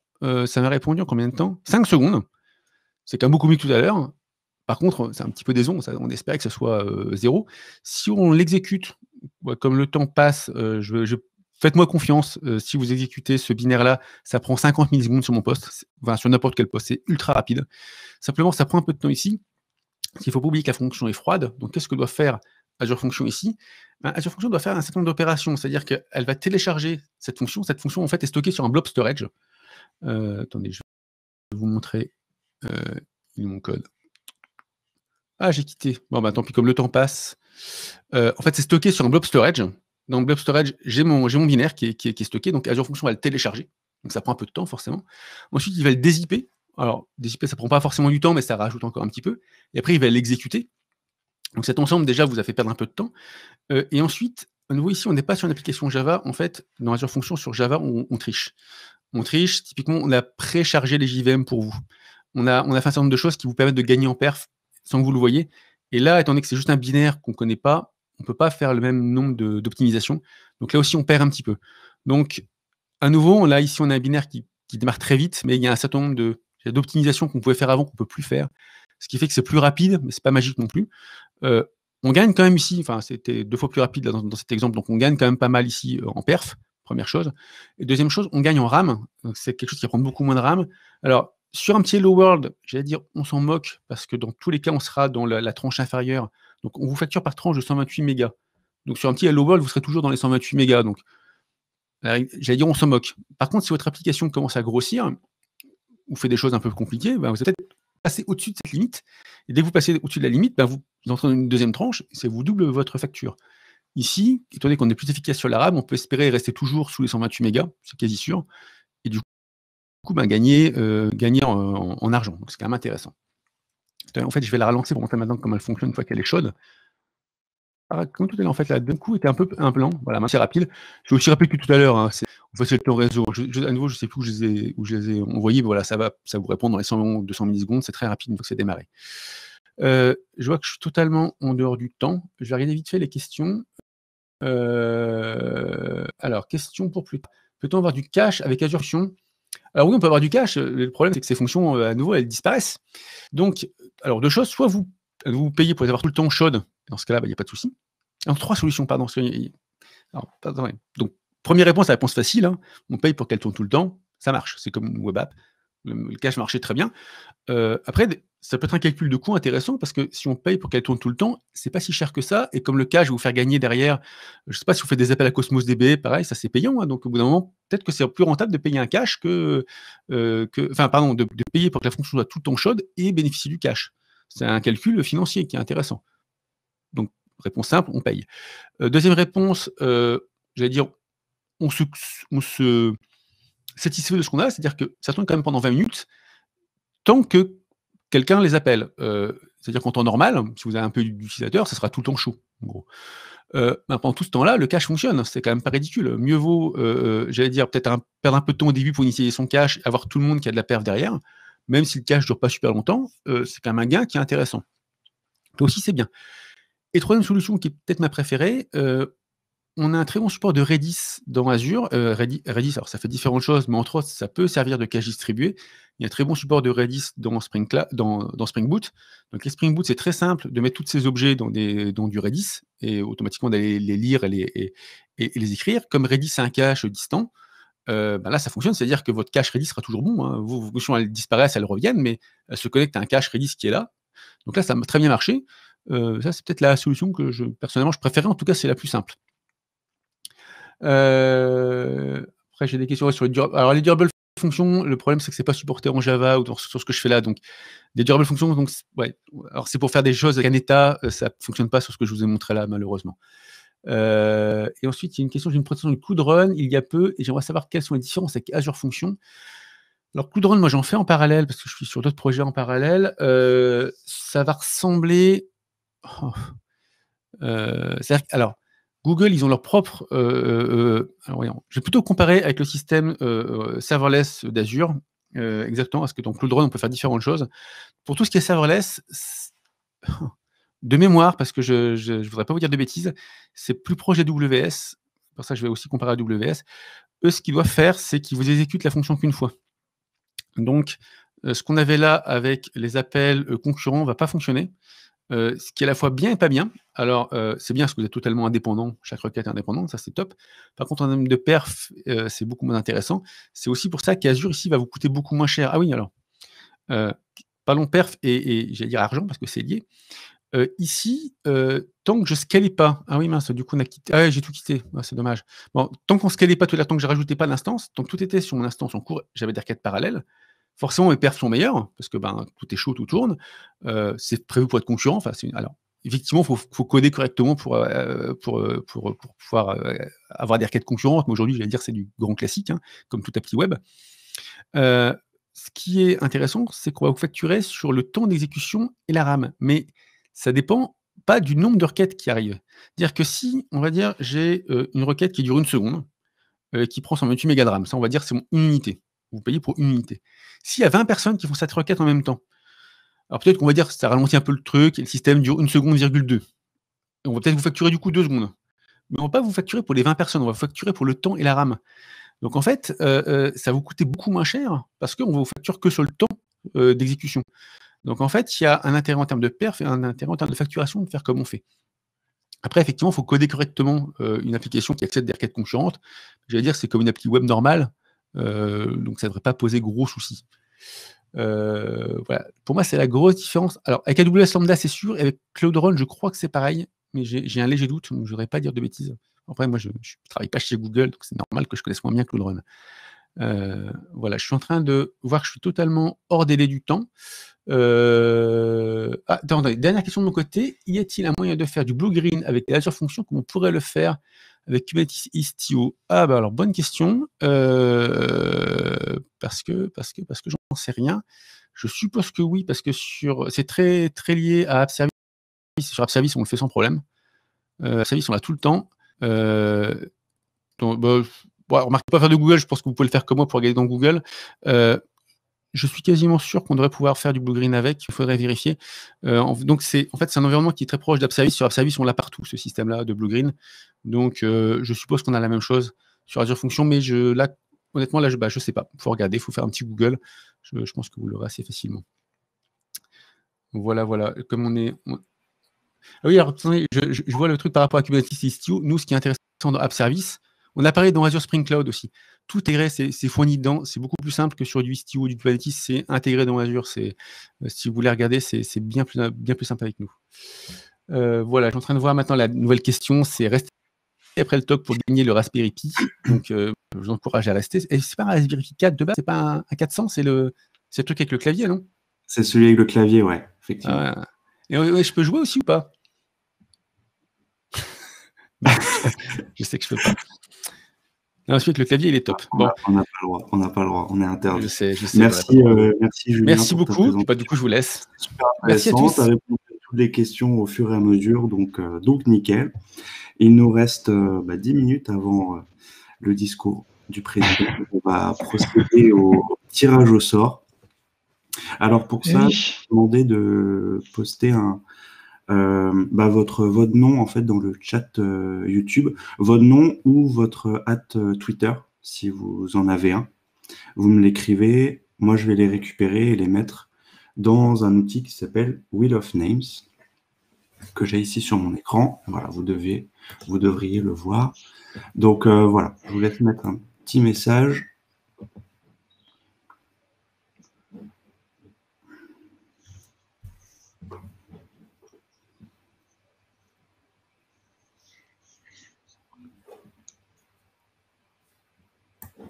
ça m'a répondu en combien de temps 5 secondes. C'est quand même beaucoup mieux que tout à l'heure. Par contre, c'est un petit peu déson, on espérait que ce soit zéro. Si on l'exécute, comme le temps passe, je, je, Faites-moi confiance, euh, si vous exécutez ce binaire-là, ça prend 50 millisecondes sur mon poste, enfin, sur n'importe quel poste, c'est ultra rapide. Simplement, ça prend un peu de temps ici. Il faut pas oublier que la fonction est froide, donc qu'est-ce que doit faire Azure Function ici ben, Azure Function doit faire un certain nombre d'opérations, c'est-à-dire qu'elle va télécharger cette fonction. Cette fonction, en fait, est stockée sur un blob storage. Euh, attendez, je vais vous montrer euh, mon code. Ah, j'ai quitté. Bon, bah tant pis, comme le temps passe. en fait, c'est stocké sur un blob storage dans Blob Storage, j'ai mon, mon, binaire qui est, qui, est, stocké. Donc Azure Function va le télécharger. Donc ça prend un peu de temps, forcément. Ensuite, il va le dézipper. Alors, dézipper, ça prend pas forcément du temps, mais ça rajoute encore un petit peu. Et après, il va l'exécuter. Donc cet ensemble, déjà, vous a fait perdre un peu de temps. Euh, et ensuite, à nouveau, ici, on n'est pas sur une application Java. En fait, dans Azure Function, sur Java, on, triche. On triche. Typiquement, on a préchargé les JVM pour vous. On a, on a fait un certain nombre de choses qui vous permettent de gagner en perf sans que vous le voyez. Et là, étant donné que c'est juste un binaire qu'on ne connaît pas, on ne peut pas faire le même nombre d'optimisations. Donc là aussi, on perd un petit peu. Donc, à nouveau, là, ici, on a un binaire qui, démarre très vite, mais il y a un certain nombre d'optimisations qu'on pouvait faire avant qu'on ne peut plus faire. Ce qui fait que c'est plus rapide, mais ce n'est pas magique non plus. Euh, on gagne quand même ici, enfin, c'était deux fois plus rapide dans, cet exemple, donc on gagne quand même pas mal ici euh, en perf, première chose. Et deuxième chose, on gagne en RAM. C'est quelque chose qui prend beaucoup moins de RAM. Alors, sur un petit low world, j'allais dire, on s'en moque, parce que dans tous les cas, on sera dans la tranche inférieure donc, on vous facture par tranche de 128 mégas. Donc, sur un petit Hello World, vous serez toujours dans les 128 mégas. Donc, j'allais dire, on s'en moque. Par contre, si votre application commence à grossir ou fait des choses un peu compliquées, ben, vous êtes peut-être passé au-dessus de cette limite. Et dès que vous passez au-dessus de la limite, ben, vous entrez dans une deuxième tranche et ça vous double votre facture. Ici, étant donné qu'on est plus efficace sur l'arabe, on peut espérer rester toujours sous les 128 mégas, c'est quasi sûr. Et du coup, ben, gagner, euh, gagner en, argent. Donc, c'est quand même intéressant en fait, je vais la relancer pour montrer maintenant comment elle fonctionne une fois qu'elle est chaude. Ah, comme tout à l'heure, en fait, là, d'un coup, était un peu un plan. Voilà, c'est rapide. je aussi rapide tout à l'heure. Hein, c'est, le temps réseau. à nouveau, je ne sais plus où je les ai, où je les envoyés. Voilà, ça va, ça vous répond dans les 100, 200 millisecondes. C'est très rapide, que c'est démarré. Euh, je vois que je suis totalement en dehors du temps. Je vais regarder vite fait les questions. Euh, alors, question pour plus tard. Peut-on avoir du cache avec Azure alors oui, on peut avoir du cache. Euh, le problème, c'est que ces fonctions, euh, à nouveau, elles disparaissent. Donc, alors deux choses. Soit vous, vous payez pour les avoir tout le temps chaudes. Dans ce cas-là, bah, il n'y a pas de souci. Alors, trois solutions, pardon. Donc, première réponse, la réponse facile. Hein, on paye pour qu'elles tournent tout le temps. Ça marche. C'est comme une web app le, cash marchait très bien. Euh, après, ça peut être un calcul de coût intéressant parce que si on paye pour qu'elle tourne tout le temps, c'est pas si cher que ça. Et comme le cash va vous faire gagner derrière, je ne sais pas si vous faites des appels à Cosmos DB, pareil, ça c'est payant. Hein. donc au bout d'un moment, peut-être que c'est plus rentable de payer un cash que, euh, enfin pardon, de, payer pour que la fonction soit tout le temps chaude et bénéficier du cash. C'est un calcul financier qui est intéressant. Donc réponse simple, on paye. Euh, deuxième réponse, j'allais dire, on se satisfait de ce qu'on a, c'est-à-dire que ça tourne quand même pendant 20 minutes, tant que quelqu'un les appelle. Euh, c'est-à-dire qu'en temps normal, si vous avez un peu d'utilisateur, ça sera tout le temps chaud. En gros. Euh, ben, pendant tout ce temps-là, le cache fonctionne. C'est quand même pas ridicule. Mieux vaut, euh, j'allais dire, peut-être perdre un peu de temps au début pour initier son cache, avoir tout le monde qui a de la perte derrière, même si le cache ne dure pas super longtemps, c'est quand même un gain qui est intéressant. aussi, c'est bien. Et troisième solution, qui est peut-être ma préférée, on a un très bon support de Redis dans Azure. Euh, Redis, alors ça fait différentes choses, mais entre autres, ça peut servir de cache distribué. Il y a un très bon support de Redis dans Spring, dans, dans Spring Boot. Donc, les Spring Boot, c'est très simple de mettre tous ces objets dans, du Redis et automatiquement d'aller les lire et les, écrire. Comme Redis, c'est un cache distant, euh, ben là, ça fonctionne. C'est-à-dire que votre cache Redis sera toujours bon. Hein. Vos, questions, elles disparaissent, elles reviennent, mais elles euh, se connectent à un cache Redis qui est là. Donc là, ça a très bien marché. ça, c'est peut-être la solution que je, personnellement, je préférais. En tout cas, c'est la plus simple. Euh, après, j'ai des questions sur les durables. Alors, les durables fonctions, le problème, c'est que c'est pas supporté en Java ou sur ce que je fais là. Donc, des durables fonctions, donc, ouais. Alors, c'est pour faire des choses avec un état, euh, ça fonctionne pas sur ce que je vous ai montré là, malheureusement. Euh, et ensuite, il y a une question, j'ai une présentation de coup run il y a peu, et j'aimerais savoir quelles sont les différences avec Azure Functions Alors, coup run, moi j'en fais en parallèle, parce que je suis sur d'autres projets en parallèle. ça va ressembler. Oh, à dire alors, Google, ils ont leur propre. Euh, euh, euh, alors, je vais plutôt comparer avec le système serverless d'Azure, exactement, parce que dans Cloud Run, on peut faire différentes choses. Pour tout ce qui est serverless, de mémoire, parce que je ne voudrais pas vous dire de bêtises, c'est plus proche des WS. Pour ça, je vais aussi comparer à WS. Eux, ce qu'ils doivent faire, c'est qu'ils vous exécutent la fonction qu'une fois. Donc, ce qu'on avait là avec les appels concurrents ne va pas fonctionner. Euh, ce qui est à la fois bien et pas bien. Alors, euh, c'est bien parce que vous êtes totalement indépendant, chaque requête est indépendante, ça c'est top. Par contre, en termes de perf, euh, c'est beaucoup moins intéressant. C'est aussi pour ça qu'Azure ici va vous coûter beaucoup moins cher. Ah oui, alors, parlons perf et, j'allais dire argent parce que c'est lié. ici, tant que je ne scalais pas, ah oui, mince, du coup, on a quitté, ah ouais, j'ai tout quitté, ah, c'est dommage. Bon, tant qu'on ne scalait pas tout à l'heure, tant que je rajoutais pas d'instance, tant que tout était sur mon instance en cours, j'avais des requêtes parallèles, forcément les perfs sont meilleurs, hein, parce que ben, tout est chaud, tout tourne. Euh, c'est prévu pour être concurrent. Enfin, alors, effectivement, faut, coder correctement pour, euh, euh, pour, pour, pouvoir avoir des requêtes concurrentes. Mais aujourd'hui, vais dire, c'est du grand classique, hein, comme tout appli web. ce qui est intéressant, c'est qu'on va vous facturer sur le temps d'exécution et la RAM. Mais ça dépend pas du nombre de requêtes qui arrivent. Dire que si, on va dire, j'ai une requête qui dure une seconde, qui prend 128 mégas de RAM, ça, on va dire, c'est mon unité vous payez pour une unité. S'il y a 20 personnes qui font cette requête en même temps, alors peut-être qu'on va dire ça ralentit un peu le truc et le système dure une seconde, virgule 2. on va peut-être vous facturer du coup deux secondes. Mais on ne va pas vous facturer pour les 20 personnes, on va vous facturer pour le temps et la RAM. Donc en fait, euh, euh, ça vous coûter beaucoup moins cher parce qu'on ne vous facture que sur le temps euh, d'exécution. Donc en fait, il y a un intérêt en termes de perf et un intérêt en termes de facturation de faire comme on fait. Après, effectivement, il faut coder correctement une application qui accède des requêtes concurrentes. J'allais dire, c'est comme une appli web normale. Euh, donc ça ne devrait pas poser gros soucis. Euh, voilà. Pour moi, c'est la grosse différence. Alors, avec AWS Lambda, c'est sûr. Et avec Cloud Run, je crois que c'est pareil. Mais j'ai un léger doute, donc je ne voudrais pas dire de bêtises. Après, moi, je ne travaille pas chez Google, donc c'est normal que je connaisse moins bien Cloud Run. Euh, voilà, je suis en train de voir que je suis totalement hors délai du temps. Ah, dernière question de mon côté. Y a-t-il un moyen de faire du blue green avec les Azure Functions comme on pourrait le faire avec Kubernetes Istio Ah, bah alors, bonne question. Euh, parce que, parce que, parce que j'en sais rien. Je suppose que oui, parce que sur, c'est très, très lié à App Service. Sur App Service, on le fait sans problème. Euh, App Service, on l'a tout le temps. Euh, donc, bah, remarquez pas faire de Google, je pense que vous pouvez le faire comme moi pour regarder dans Google. Euh, je suis quasiment sûr qu'on devrait pouvoir faire du blue green avec. Il faudrait vérifier. Euh, donc, c'est en fait c'est un environnement qui est très proche d'App Service. Sur App Service, on l'a partout ce système-là de blue green. Donc, euh, je suppose qu'on a la même chose sur Azure Function, mais là, honnêtement, là, je ne bah, sais pas. Il faut regarder, il faut faire un petit Google. Je, pense que vous l'aurez assez facilement. Voilà, voilà. Comme on est. Ah oui, je, vois le truc par rapport à Kubernetes Istio. Nous, ce qui est intéressant dans App Service. On a parlé dans Azure Spring Cloud aussi. Tout intégré, c'est fourni dedans. C'est beaucoup plus simple que sur du Istio ou du Kubernetes. C'est intégré dans Azure. Euh, si vous voulez regarder, c'est bien plus, simple avec nous. Euh, voilà, je suis en train de voir maintenant la nouvelle question. C'est rester après le talk pour gagner le Raspberry Pi. Donc, euh, je vous encourage à rester. Et c'est pas un Raspberry Pi 4 de base, c'est pas un, 400, c'est le, truc avec le clavier, non C'est celui avec le clavier, ouais, ah, et je peux jouer aussi ou pas je sais que je peux pas. Ensuite, le clavier, il est top. On n'a pas le droit, on n'a est interdit. merci, merci, Merci beaucoup. Bah, du coup, je vous laisse. Super merci à tous. À toutes les questions au fur et à mesure, donc, euh, donc nickel. Il nous reste 10 euh, bah, minutes avant euh, le discours du président. On va procéder au tirage au sort. Alors, pour ça, je vais demander de poster un, euh, bah, votre, votre nom en fait dans le chat euh, YouTube, votre nom ou votre euh, Twitter si vous en avez un. Vous me l'écrivez, moi je vais les récupérer et les mettre dans un outil qui s'appelle Wheel of Names que j'ai ici sur mon écran. Voilà, vous devez, vous devriez le voir. Donc voilà, je vous laisse mettre un petit message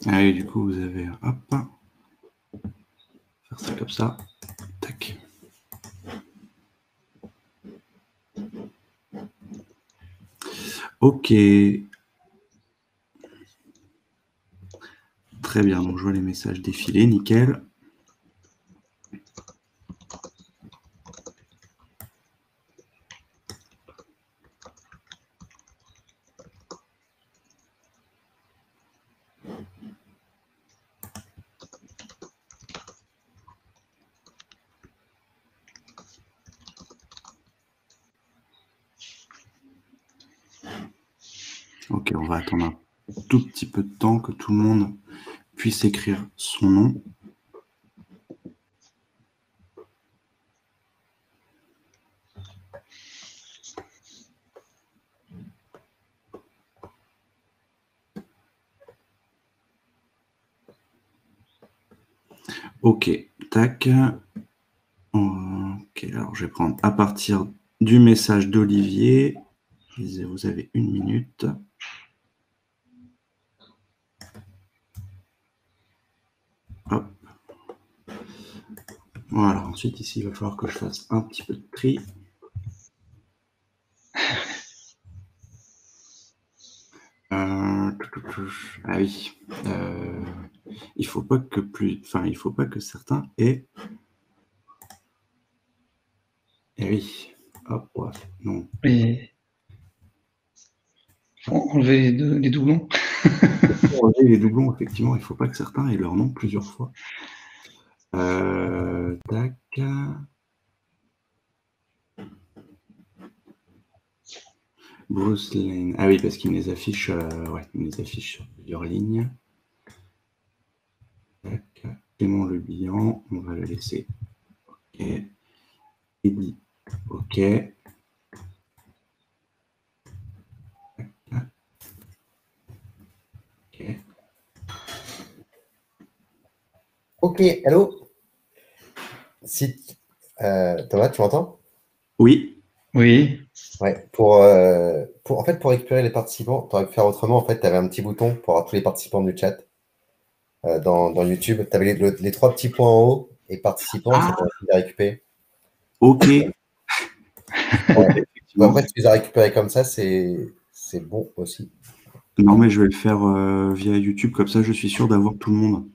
Et ah du coup, vous avez. Hop. Faire ça comme ça. Tac. Ok. Très bien, donc je vois les messages défiler, nickel. a un tout petit peu de temps que tout le monde puisse écrire son nom. Ok, tac. Ok, alors je vais prendre à partir du message d'Olivier. Vous avez une minute. alors, ensuite ici, il va falloir que je fasse un petit peu de tri. Euh, ah oui, euh, il faut pas que plus, enfin il faut pas que certains aient. Et eh oui, hop, non. Faut enlever les, doublons. enlever les doublons, effectivement, il faut pas que certains aient leur nom plusieurs fois. Euh... Tac. Bruce Lane. Ah oui, parce qu'il me les affiche, euh, ouais, il les affiche sur plusieurs lignes. Tac. Clément Le bilan, on va le laisser. OK. Ok. OK. Ok, allô si, euh, Thomas, tu m'entends Oui. Oui. pour, euh, pour, en fait, pour récupérer les participants, tu aurais pu faire autrement. En fait, tu avais un petit bouton pour avoir tous les participants du chat euh, dans, YouTube. Tu avais les, trois petits points en haut et participants, c'est pour les récupérer. Ok. En bon, après, si tu les as récupérés comme ça, c'est bon aussi. Non, mais je vais le faire via YouTube, comme ça, je suis sûr d'avoir tout le monde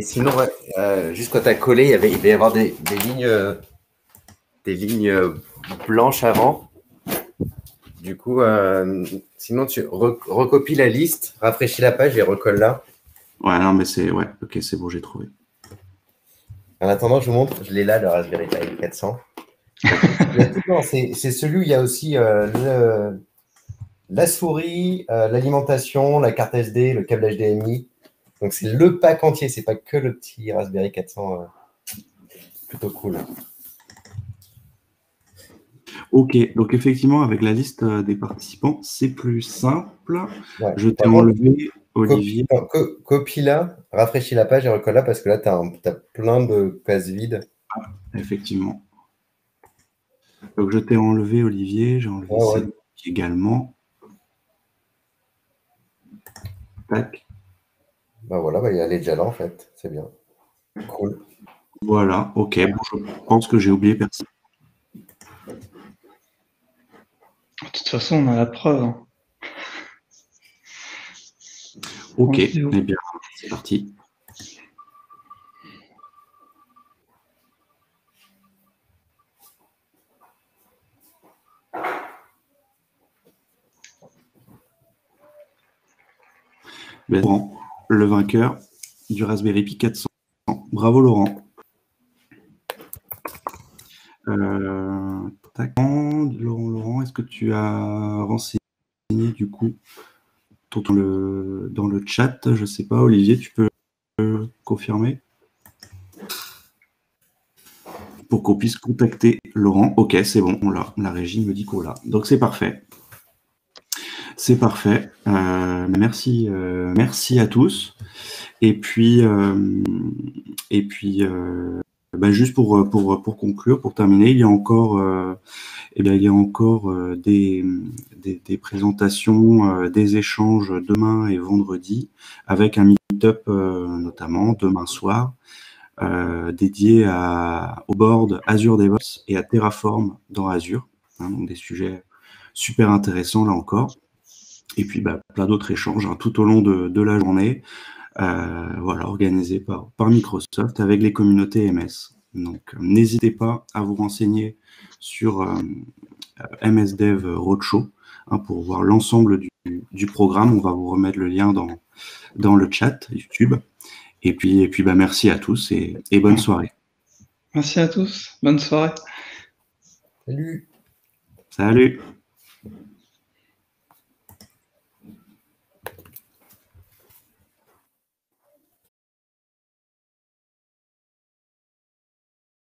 sinon, euh, juste quand tu as collé, il, y avait, y avoir des, lignes, des lignes euh, euh, blanches avant. Du coup, sinon, tu recopies la liste, rafraîchis la page et recolle là. Ouais, non, mais c'est. ok, c'est bon, j'ai trouvé. En attendant, je vous montre, je l'ai là, le Raspberry Pi 400. c'est celui où il y a aussi la souris, l'alimentation, la carte SD, le câble HDMI. Donc c'est le pack entier, c'est pas que le petit Raspberry 400. Euh, plutôt cool. Ok, donc effectivement, avec la liste euh, des participants, c'est plus simple. je t'ai enlevé, Olivier. Copie, la rafraîchis la page et recolle là parce que là, tu as, plein de cases vides. Ah, effectivement. Donc je t'ai enlevé, Olivier, j'ai enlevé ah également. Tac. Ben voilà, bah, il y a déjà là en fait. C'est bien. Cool. Voilà, ok. Bon, je pense que j'ai oublié personne. De toute façon, on a la preuve. Hein. Ok, eh bien, c'est parti. Ben, bon le vainqueur du Raspberry Pi 400. Bravo Laurent. Euh, Laurent, Laurent, est-ce que tu as renseigné du coup dans le, dans le chat Je ne sais pas, Olivier, tu peux confirmer pour qu'on puisse contacter Laurent. Ok, c'est bon, on l'a. La régie me dit qu'on l'a. Donc c'est parfait. C'est parfait. Euh, merci, euh, merci à tous. Et puis, euh, et puis, bah, juste pour, pour, pour conclure, pour terminer, il y a encore, eh il y a encore des, des, présentations, des échanges demain et vendredi avec un meet-up notamment demain soir. dédié à, au board Azure DevOps et à Terraform dans Azure, hein, des sujets super intéressants là encore et puis bah, plein d'autres échanges hein, tout au long de, la journée, euh, voilà, organisés par, Microsoft avec les communautés MS. Donc euh, n'hésitez pas à vous renseigner sur euh, MSDev Roadshow hein, pour voir l'ensemble du, programme. On va vous remettre le lien dans, dans le chat YouTube. Et puis, puis bah, merci à tous et bonne soirée. Merci à tous. Bonne soirée. Salut. Salut.